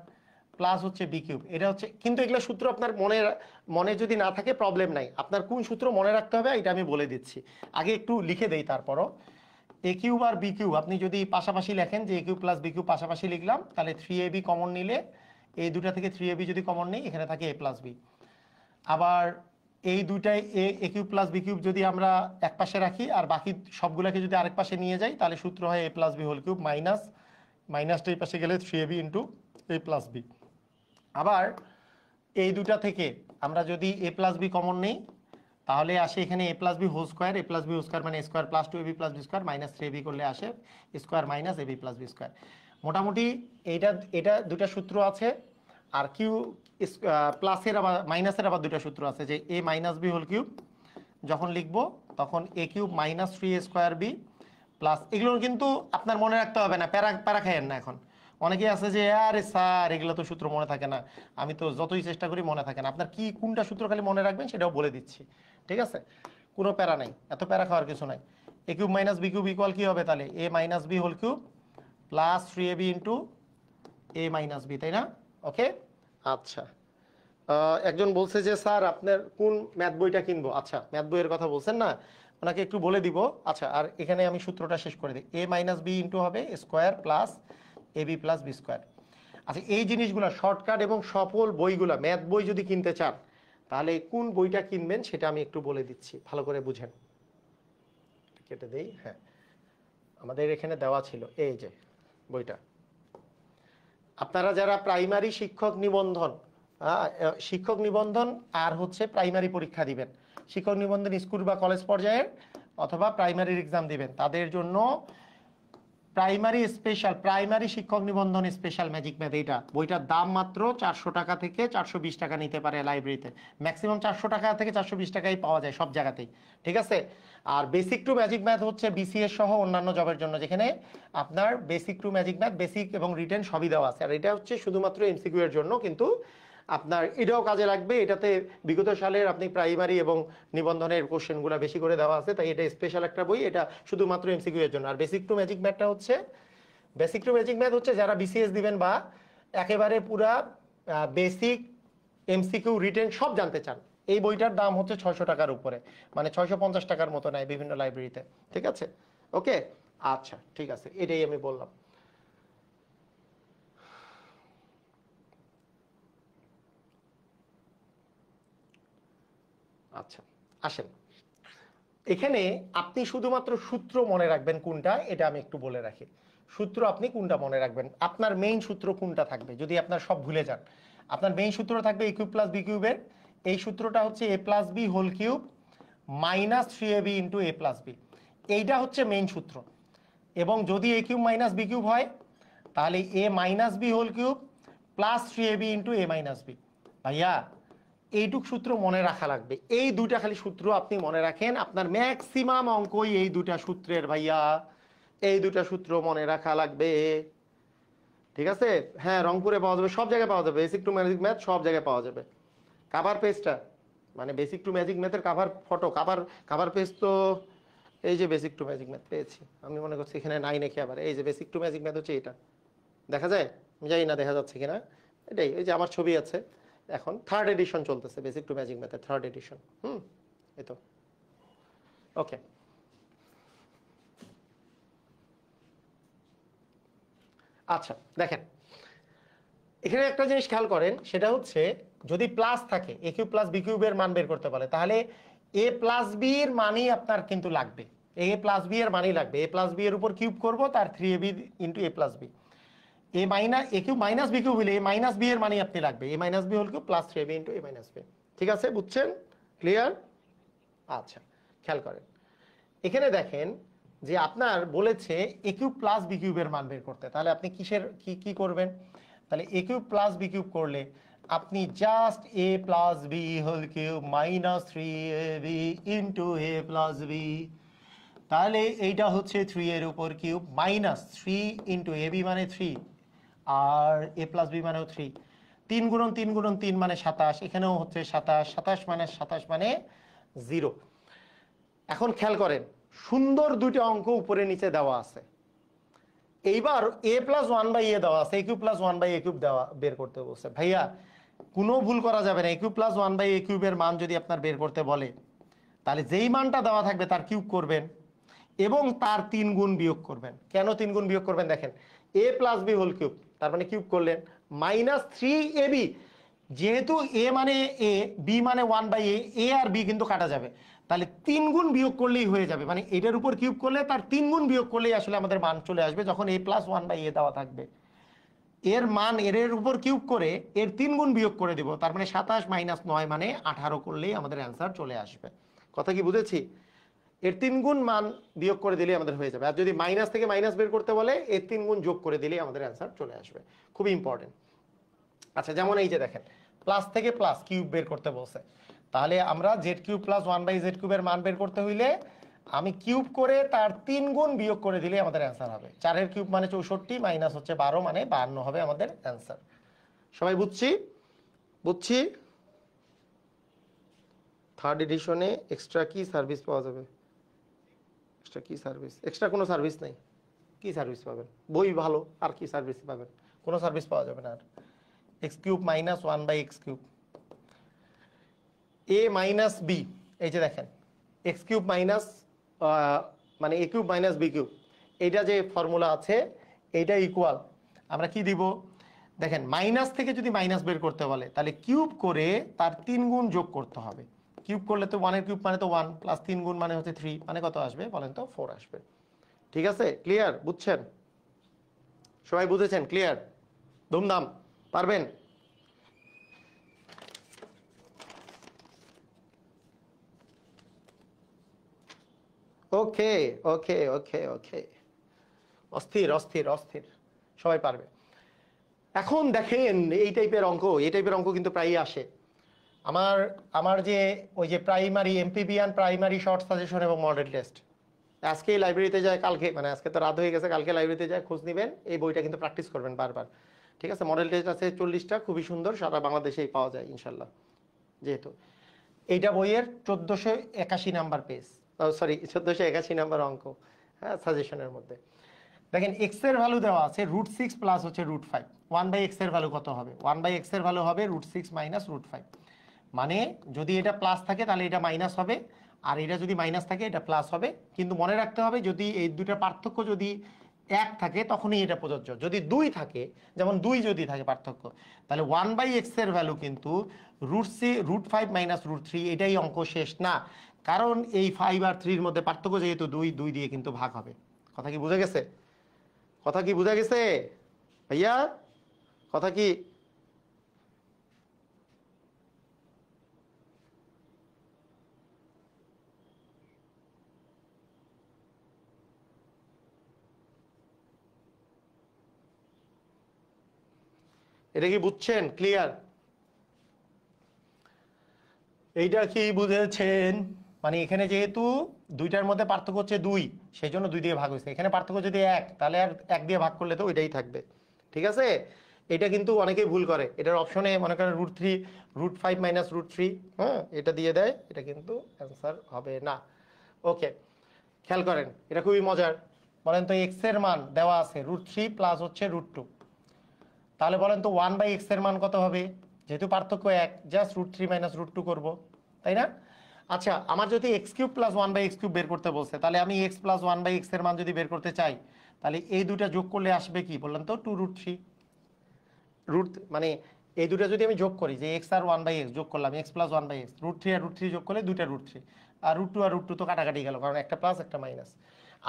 plus হচ্ছে বি কিউব এটা হচ্ছে কিন্তু এগুলো সূত্র আপনার মনে মনে যদি না থাকে প্রবলেম নাই আপনার কোন সূত্র মনে রাখতে হবে এটা আমি বলে দিচ্ছি আগে একটু লিখে দেই তারপরও এ কিউব আর বি কিউব আপনি যদি পাশাপাশি লেখেন যে A cube plus B cube পাশাপাশি লিখলাম তাহলে থ্রি এ বি কমন নিলে এই দুটা থেকে থ্রি এ বি যদি কমন নেই এখানে থাকে এ প্লাস বি আবার এই দুইটাই A A cube plus B cube যদি আমরা এক পাশে রাখি আর বাকি সবগুলোকে যদি আরেক পাশে নিয়ে যাই তাহলে সূত্র হয় A plus B whole cube minus মাইনাসটা এই পাশে গেলে three A B into A plus B আবার এই দুটা থেকে আমরা যদি এ প্লাস বি কমন নেই তাহলে আসে এখানে A plus B whole square A plus B whole square মানে square plus two A B plus B square minus three B করলে আসে square minus A B plus B square মোটামুটি এইটা এটা দুটা সূত্র আছে আর কিউ প্লাসের আবার মাইনাসের আবার দুটো সূত্র আছে যে A minus B whole cube যখন লিখব তখন A cube minus three square B plus এগুলো কিন্তু আপনার মনে রাখতে হবে না প্যারা প্যারা খাইয়েন না এখন অনেকেই আছে যে আরে স্যার এগুলো তো সূত্র মনে থাকে না আমি তো যতই চেষ্টা করি মনে থাকে না আপনার কি কোনটা সূত্র খালি মনে রাখবেন সেটাও বলে দিচ্ছি ঠিক আছে কোনো প্যারা নাই এত প্যারা খাওয়ার কিছু নাই A cube minus B cube equal কী হবে তাহলে A minus B whole cube plus three A B into A minus B তাই না ওকে আচ্ছা একজন বলছে যে স্যার আপনার কোন ম্যাথ বইটা কিনবো আচ্ছা ম্যাথ বইয়ের কথা বলছেন না ওনাকে একটু বলে দিব আচ্ছা আর এখানে আমি সূত্রটা শেষ করে দিই এ মাইনাস বি ইন্টু হবে square plus A B plus B square আচ্ছা এই জিনিসগুলো শর্টকাট এবং সফল বইগুলো ম্যাথ বই যদি কিনতে চান তাহলে কোন বইটা কিনবেন সেটা আমি একটু বলে দিচ্ছি ভালো করে বুঝেন কেটে দেই হ্যাঁ আমাদের এখানে দেওয়া ছিল এই যে বইটা আপনারা যারা প্রাইমারি শিক্ষক নিবন্ধন শিক্ষক নিবন্ধন আর হচ্ছে প্রাইমারি পরীক্ষা দিবেন শিক্ষক নিবন্ধন স্কুল বা কলেজ পর্যায়ের অথবা প্রাইমারির এক্সাম দিবেন তাদের জন্য প্রাইমারি স্পেশাল প্রাইমারি শিক্ষক নিবন্ধন স্পেশাল ম্যাজিক ম্যাথ এইটা বইটার দাম মাত্র চারশো টাকা থেকে চারশো বিশ টাকা নিতে পারে লাইব্রেরিতে ম্যাক্সিমাম চারশো টাকা থেকে চারশো বিশ টাকাই পাওয়া যায় সব জায়গাতেই ঠিক আছে আর বেসিক টু ম্যাজিক ম্যাথ হচ্ছে বিসিএস সহ অন্যান্য জবের জন্য যেখানে আপনার basic to magic math basic এবং রিটেন সবই দেওয়া আছে আর এটা হচ্ছে শুধুমাত্র এমসিকিউ এর জন্য কিন্তু আপনার এটাও কাজে লাগবে এটাতে বিগত সালের আপনি প্রাইমারি এবং নিবন্ধনের কোশ্চেনগুলো বেশি করে দেওয়া আছে তাই এটা স্পেশাল একটা বই এটা শুধুমাত্র এমসিকিউ এর জন্য আর বেসিক টু ম্যাজিক ম্যাথটা হচ্ছে বেসিক টু ম্যাজিক ম্যাথ হচ্ছে যারা বিসিএস দিবেন বা একেবারে পুরা বেসিক এমসিকিউ রিটেন সব জানতে চান এই বইটার দাম হচ্ছে ছয়শো টাকার উপরে মানে ছয়শো পঞ্চাশ টাকার মতো নেয় বিভিন্ন লাইব্রেরিতে ঠিক আছে ওকে আচ্ছা ঠিক আছে এটাই আমি বললাম আচ্ছা আসেন এখানে আপনি শুধুমাত্র সূত্র মনে রাখবেন কোনটা এটা আমি একটু বলে রাখি সূত্র আপনি কোনটা মনে রাখবেন আপনার মেইন সূত্র কোনটা থাকবে যদি আপনার সব ভুলে যান আপনার মেইন সূত্র থাকবে এ কিউব প্লাস বি কিউবের এই সূত্রটা হচ্ছে A plus B whole cube minus three A B into A plus B এইটা হচ্ছে মেইন সূত্র এবং যদি A cube minus B cube হয় তাহলে A minus B whole cube plus three A B into A minus B ভাইয়া এইটুক সূত্র মনে রাখা লাগবে এই দুইটা খালি সূত্র আপনি মনে রাখেন আপনার ম্যাক্সিমাম অঙ্কই এই দুটা সূত্রের ভাইয়া এই দুটা সূত্র মনে রাখা লাগবে ঠিক আছে হ্যাঁ রংপুরে পাওয়া যাবে সব জায়গায় পাওয়া যাবে বেসিক টু ম্যাজিক ম্যাথ সব জায়গায় পাওয়া যাবে কাভার পেজটা মানে বেসিক টু ম্যাজিক ম্যাথের cover photo cover cover page তো এই যে বেসিক টু ম্যাজিক ম্যাথ পেয়েছি আমি মনে করছি এখানে নাই নাকি আবার এই যে বেসিক টু ম্যাজিক ম্যাথ হচ্ছে এটা দেখা যায় আমি জানি না দেখা যাচ্ছে কিনা এটাই ওই যে আমার ছবি আছে এখন থার্ড এডিশন চলতেছে বেসিক টু ম্যাজিক ম্যাথের থার্ড এডিশন হুম এই তো ওকে আচ্ছা দেখেন এখানে একটা জিনিস খেয়াল করেন সেটা হচ্ছে যদি প্লাস থাকে এ কিউ প্লাস বি কিউবের মান বের করতে পারে তাহলে এ প্লাস বি এর মানই আপনার কিন্তু লাগবে এ প্লাস বি এর মানই লাগবে এ প্লাস বি এর উপর কিউব করবো তার three A B into A plus B A minus A cube minus B cube হলে এ মাইনাস বি এর মানে আপনি লাগবে A minus B whole cube plus three B into A minus B ঠিক আছে বুঝছেন ক্লিয়ার আচ্ছা খেয়াল করেন এখানে দেখেন যে আপনার বলেছে এ কিউব প্লাস বি কিউবের মান বের করতে তাহলে আপনি কিসের কি কি করবেন তাহলে A cube plus B cube করলে আপনি just A plus B whole cube minus three A B into A plus B তাহলে এইটা হচ্ছে থ্রি এর উপর cube minus three into A B মানে থ্রি আর এ প্লাস বি মানেও থ্রি তিন গুণন তিন গুণন তিন মানে সাতাশ এখানেও হচ্ছে সাতাশ সাতাশ মানে সাতাশ মানে জিরো এখন খেয়াল করেন সুন্দর দুইটা অঙ্ক উপরে নিচে দেওয়া আছে এইবার A plus one by A দেওয়া আছে A cube plus one by A cube দেওয়া বের করতে বলছে ভাইয়া কোনো ভুল করা যাবে না একিউ প্লাস ওয়ান বাই একিউবের মান যদি আপনার বের করতে বলে তাহলে যেই মানটা দেওয়া থাকবে তার কিউব করবেন এবং তার তিন গুণ বিয়োগ করবেন কেন তিন গুণ বিয়োগ করবেন দেখেন A plus B whole cube তার মানে কিউব করলেন মাইনাস থ্রি এ বি যেহেতু এ মানে এ বি মানে ওয়ান বাই এ এ আর বি কিন্তু কাটা যাবে তাহলে তিন গুণ বিয়োগ করলেই হয়ে যাবে মানে এটার উপর কিউব করলে তার তিন গুণ বিয়োগ করলেই আসলে আমাদের মান চলে আসবে যখন A plus one by A দেওয়া থাকবে এর মান এর উপর কিউব করে এর তিন গুণ বিয়োগ করে দেব তার মানে সাতাশ মাইনাস নয় মানে আঠারো করলেই আমাদের অ্যান্সার চলে আসবে কথা কি বুঝেছি এর তিন গুণ মান বিয়োগ করে দিলেই আমাদের হয়ে যাবে আর যদি মাইনাস থেকে মাইনাস বের করতে বলে এর তিন গুণ যোগ করে দিলেই আমাদের অ্যান্সার চলে আসবে খুবই ইম্পর্টেন্ট আচ্ছা যেমন এই যে দেখেন প্লাস থেকে প্লাস কিউব বের করতে বলছে তাহলে আমরা Z cube plus one by Z কিউবের মান বের করতে হইলে আমি কিউব করে তার তিন গুণ বিয়োগ করে দিলে আমাদের অ্যান্সার হবে চারের কিউব মানে চৌষট্টি মাইনাস হচ্ছে বারো মানে বান্ন হবে আমাদের অ্যান্সার সবাই বুঝছি বুঝছি থার্ড এডিশনে এক্সট্রা কি সার্ভিস পাওয়া যাবে এক্সট্রা কী সার্ভিস এক্সট্রা কোনো সার্ভিস নেই কী সার্ভিস পাবেন বই ভালো আর কি সার্ভিস পাবেন কোনো সার্ভিস পাওয়া যাবে না আর X cube minus one by X cube A minus B এই যে দেখেন এক্স কিউব মাইনাস মানে A cube minus B cube এইটা যে ফর্মুলা আছে এইটা ইকুয়াল আমরা কি দিব দেখেন মাইনাস থেকে যদি মাইনাস বের করতে বলে তাহলে কিউব করে তার তিন গুণ যোগ করতে হবে কিউব করলে তো ওয়ানের কিউব মানে তো ওয়ান প্লাস তিন গুণ মানে হচ্ছে থ্রি মানে কত আসবে বলেন তো ফোর আসবে ঠিক আছে ক্লিয়ার বুঝছেন সবাই বুঝেছেন ক্লিয়ার ধুমধাম পারবেন ওকে ওকে ওকে ওকে অস্থির অস্থির অস্থির সবাই পারবে এখন দেখেন এই টাইপের অঙ্ক এই টাইপের অঙ্ক কিন্তু প্রায়ই আসে আমার আমার যে ওই যে প্রাইমারি এমপিবিয়ান প্রাইমারি শর্ট সাজেশন এবং মডেল টেস্ট আজকেই লাইব্রেরিতে যায় কালকে মানে আজকে তো রাত হয়ে গেছে কালকে লাইব্রেরিতে যায় খোঁজ নেবেন এই বইটা কিন্তু প্র্যাকটিস করবেন বারবার ঠিক আছে মডেল টেস্ট আছে চল্লিশটা খুবই সুন্দর সারা বাংলাদেশেই পাওয়া যায় ইনশাল্লাহ যেহেতু এইটা বইয়ের চোদ্দোশো একাশি নাম্বার পেজ সরি চোদ্দোশো একাশি নাম্বার অঙ্ক হ্যাঁ সাজেশনের মধ্যে দেখেন এক্স এর ভ্যালু দেওয়া আছে রুট সিক্স প্লাস হচ্ছে root five one by X এর ভ্যালু কত হবে ওয়ান বাই এক্স এর ভ্যালু হবে root six minus root five মানে যদি এটা প্লাস থাকে তাহলে এটা মাইনাস হবে আর এটা যদি মাইনাস থাকে এটা প্লাস হবে কিন্তু মনে রাখতে হবে যদি এই দুইটার পার্থক্য যদি এক থাকে তখনই এটা প্রযোজ্য যদি দুই থাকে যেমন দুই যদি থাকে পার্থক্য তাহলে ওয়ান বাই এক্সের ভ্যালু কিন্তু root C root five minus root three এটাই অঙ্ক শেষ না কারণ এই ফাইভ আর থ্রির মধ্যে পার্থক্য যেহেতু দুই দুই দিয়ে কিন্তু ভাগ হবে কথা কি বুঝে গেছে কথা কি বুঝে গেছে ভাইয়া কথা কি এটা কি বুঝছেন ক্লিয়ার এইটা কি বুঝেছেন মানে এখানে যেহেতু দুইটার মধ্যে পার্থক্য হচ্ছে দুই সেই জন্য দুই দিয়ে ভাগ হয়েছে এখানে পার্থক্য যদি এক তাহলে আর এক দিয়ে ভাগ করলে তো ওইটাই থাকবে ঠিক আছে এটা কিন্তু অনেকেই ভুল করে এটার অপশনে মনে করেন root three root five minus root three হ্যাঁ এটা দিয়ে দেয় এটা কিন্তু অ্যান্সার হবে না ওকে খেয়াল করেন এটা খুবই মজার বলেন তো এক্সের মান দেওয়া আছে রুট থ্রি প্লাস হচ্ছে রুট টু তাহলে বলেন তো ওয়ান বাই এক্স এর মান কত হবে যেহেতু পার্থক্য এক just root three minus root two করবো তাই না আচ্ছা আমার যদি X cube plus one by X cube বের করতে বলছে তাহলে আমি X plus one by X এর মান যদি বের করতে চাই তাহলে এই দুটা যোগ করলে আসবে কি বললাম তো টু রুট থ্রি রুট মানে এই দুটো যদি আমি যোগ করি যে এক্স আর ওয়ান বাই এক্স যোগ করলাম X plus one by X root three আর রুট থ্রি যোগ করলে দুটা রুট থ্রি আর রুট টু আর রুট টু তো কাটাকাটি গেল কারণ একটা প্লাস একটা মাইনাস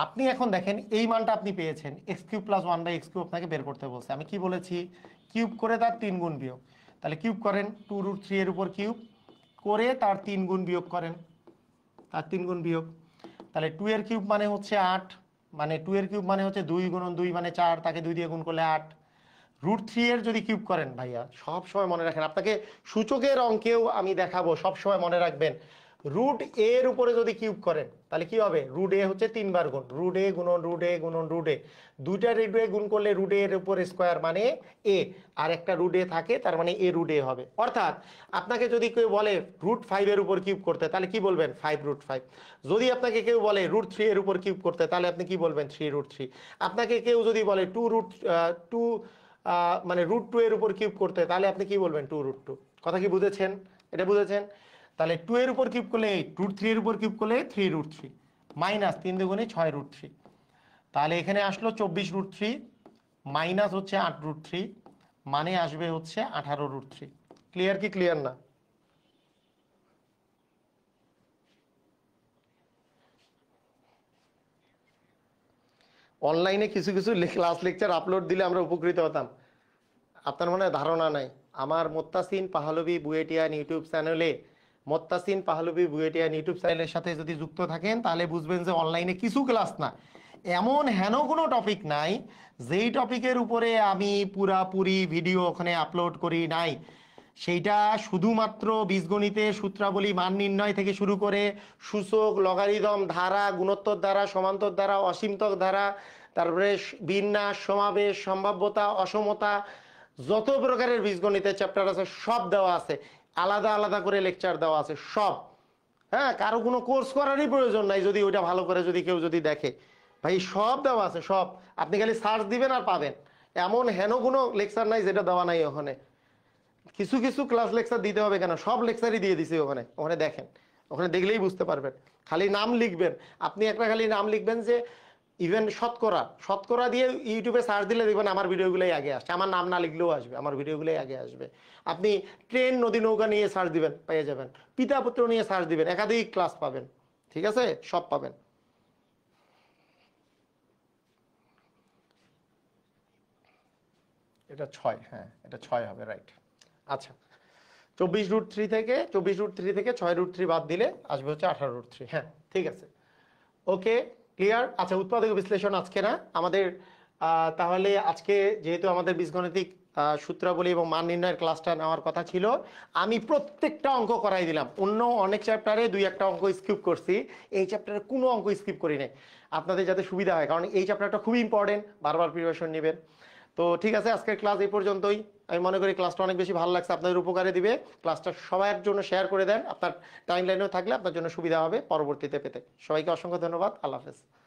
আপনি এখন দেখেন এই মানটা আপনি পেয়েছেন X cube plus one by X cube আপনাকে বের করতে বলছে আমি কি বলেছি কিউব করে তার তিন গুণ বিয়োগ তাহলে কিউব করেন টু রুট থ্রি এর উপর কিউব করে তার তিন গুণ বিয়োগ করেন তার তিন গুণ বিয়োগ তাহলে টু এর কিউব মানে হচ্ছে আট মানে টু এর কিউব মানে হচ্ছে দুই গুণন দুই মানে চার তাকে দুই দিয়ে গুণ করলে আট রুট থ্রি এর যদি কিউব করেন ভাইয়া সব সময় মনে রাখেন আপনাকে সূচকের অঙ্কেও আমি দেখাবো সব সময় মনে রাখবেন রুট এ এর উপরে যদি কিউব করেন তাহলে কি হবে রুট এ হচ্ছে তিনবার গুণ রুট এ গুণন রুট এ গুণন রুট এ দুইটা রুট এ গুণ করলে রুট এর উপর স্কোয়ার মানে এ আর একটা রুট এ থাকে তার মানে এ রুট এ হবে অর্থাৎ আপনাকে যদি কেউ বলে রুট ফাইভের উপর কিউব করতে তাহলে কি বলবেন ফাইভ রুট ফাইভ যদি আপনাকে কেউ বলে রুট থ্রি এর উপর কিউব করতে তাহলে আপনি কি বলবেন থ্রি রুট থ্রি আপনাকে কেউ যদি বলে টু রুট টু মানে রুট টু এর উপর কিউব করতে তাহলে আপনি কি বলবেন টু রুট টু কথা কি বুঝেছেন এটা বুঝেছেন তাহলে টু এর উপর কিউব করলে এইট রুট থ্রি এর উপর কিউব করলে থ্রি রুট থ্রি মাইনাস তিন দুগুণে ছয় রুট থ্রি তাহলে এখানে আসলো চব্বিশ রুট থ্রি মাইনাস হচ্ছে আট রুট থ্রি মানে আসবে হচ্ছে আঠারো রুট থ্রি ক্লিয়ার কি ক্লিয়ার না অনলাইনে কিছু কিছু ক্লাস লেকচার আপলোড দিলে আমরা উপকৃত হতাম আপনার মনে ধারণা নাই আমার মোত্তাসিন পাহালবি বুয়েটিয়ান ইউটিউব চ্যানেলে মোত্তাসিন পাহলুবি বুয়েটিয়ান ইউটিউব চ্যানেলের সাথে যদি যুক্ত থাকেন তাহলে বুঝবেন যে অনলাইনে কিছু ক্লাস না এমন হেন কোনো টপিক নাই যেই টপিকের উপরে আমি পুরাপুরি ভিডিও ওখানে আপলোড করি নাই সেইটা শুধুমাত্র বীজগণিতে সূত্রাবলী মান নির্ণয় থেকে শুরু করে সূচক লগারিদম ধারা গুণোত্তর দ্বারা সমান্তর দ্বারা অসীমতক ধারা তারপরে বিন্যাস সমাবেশ সম্ভাব্যতা অসমতা যত প্রকারের বীজগণিতের চ্যাপ্টার আছে সব দেওয়া আছে আলাদা আলাদা করে লেকচার দেওয়া আছে সব হ্যাঁ কারো কোনো কোর্স করারই প্রয়োজন নাই যদি ওইটা ভালো করে যদি কেউ যদি দেখে ভাই সব দেওয়া আছে সব আপনি খালি সার্চ দিবেন আর পাবেন এমন হেন কোনো লেকচার নাই যেটা দেওয়া নাই ওখানে কিছু কিছু ক্লাস লেকচার দিতে হবে কেন সব লেকচারই দিয়ে দিছি ওখানে ওখানে দেখেন ওখানে দেখলেই বুঝতে পারবেন খালি নাম লিখবেন আপনি একটা খালি নাম লিখবেন যে ইভেন শতকরা শতকরা দিয়ে ইউটিউবে সার্চ দিলে দেখবেন আমার ভিডিওগুলোই আগে আসছে আমার নাম না লিখলেও আসবে আমার ভিডিওগুলোই আগে আসবে আপনি ট্রেন নদী নৌকা নিয়ে সার্চ দিবেন পেয়ে যাবেন পিতা পুত্র নিয়ে সার্চ দিবেন একাধিক ক্লাস পাবেন ঠিক আছে সব পাবেন এটা ছয় হ্যাঁ এটা ছয় হবে রাইট আচ্ছা চব্বিশ রুট থ্রি থেকে চব্বিশ রুট থ্রি থেকে ছয় রুট থ্রি বাদ দিলে আসবে হচ্ছে আঠারো রুট থ্রি হ্যাঁ ঠিক আছে ওকে ক্লিয়ার আচ্ছা উৎপাদক বিশ্লেষণ আজকে না আমাদের তাহলে আজকে যেহেতু আমাদের বীজগণিতিক সূত্রাবলী এবং মান নির্ণয়ের ক্লাসটা নেওয়ার কথা ছিল আমি প্রত্যেকটা অঙ্ক করাই দিলাম অন্য অনেক চ্যাপ্টারে দুই একটা অঙ্ক স্কিপ করছি এই চ্যাপ্টারে কোনো অঙ্ক স্কিপ করি নাই আপনাদের যাতে সুবিধা হয় কারণ এই চ্যাপ্টারটা খুবই ইম্পর্টেন্ট বারবার প্রিপারেশন নেবেন তো ঠিক আছে আজকের ক্লাস এই পর্যন্তই আমি মনে করি ক্লাসটা অনেক বেশি ভালো লাগছে আপনাদের উপকারে দিবে ক্লাসটা সবার জন্য শেয়ার করে দেন আপনার টাইম লাইনেও থাকলে আপনার জন্য সুবিধা হবে পরবর্তীতে পেতে সবাইকে অসংখ্য ধন্যবাদ আল্লাহ হাফেজ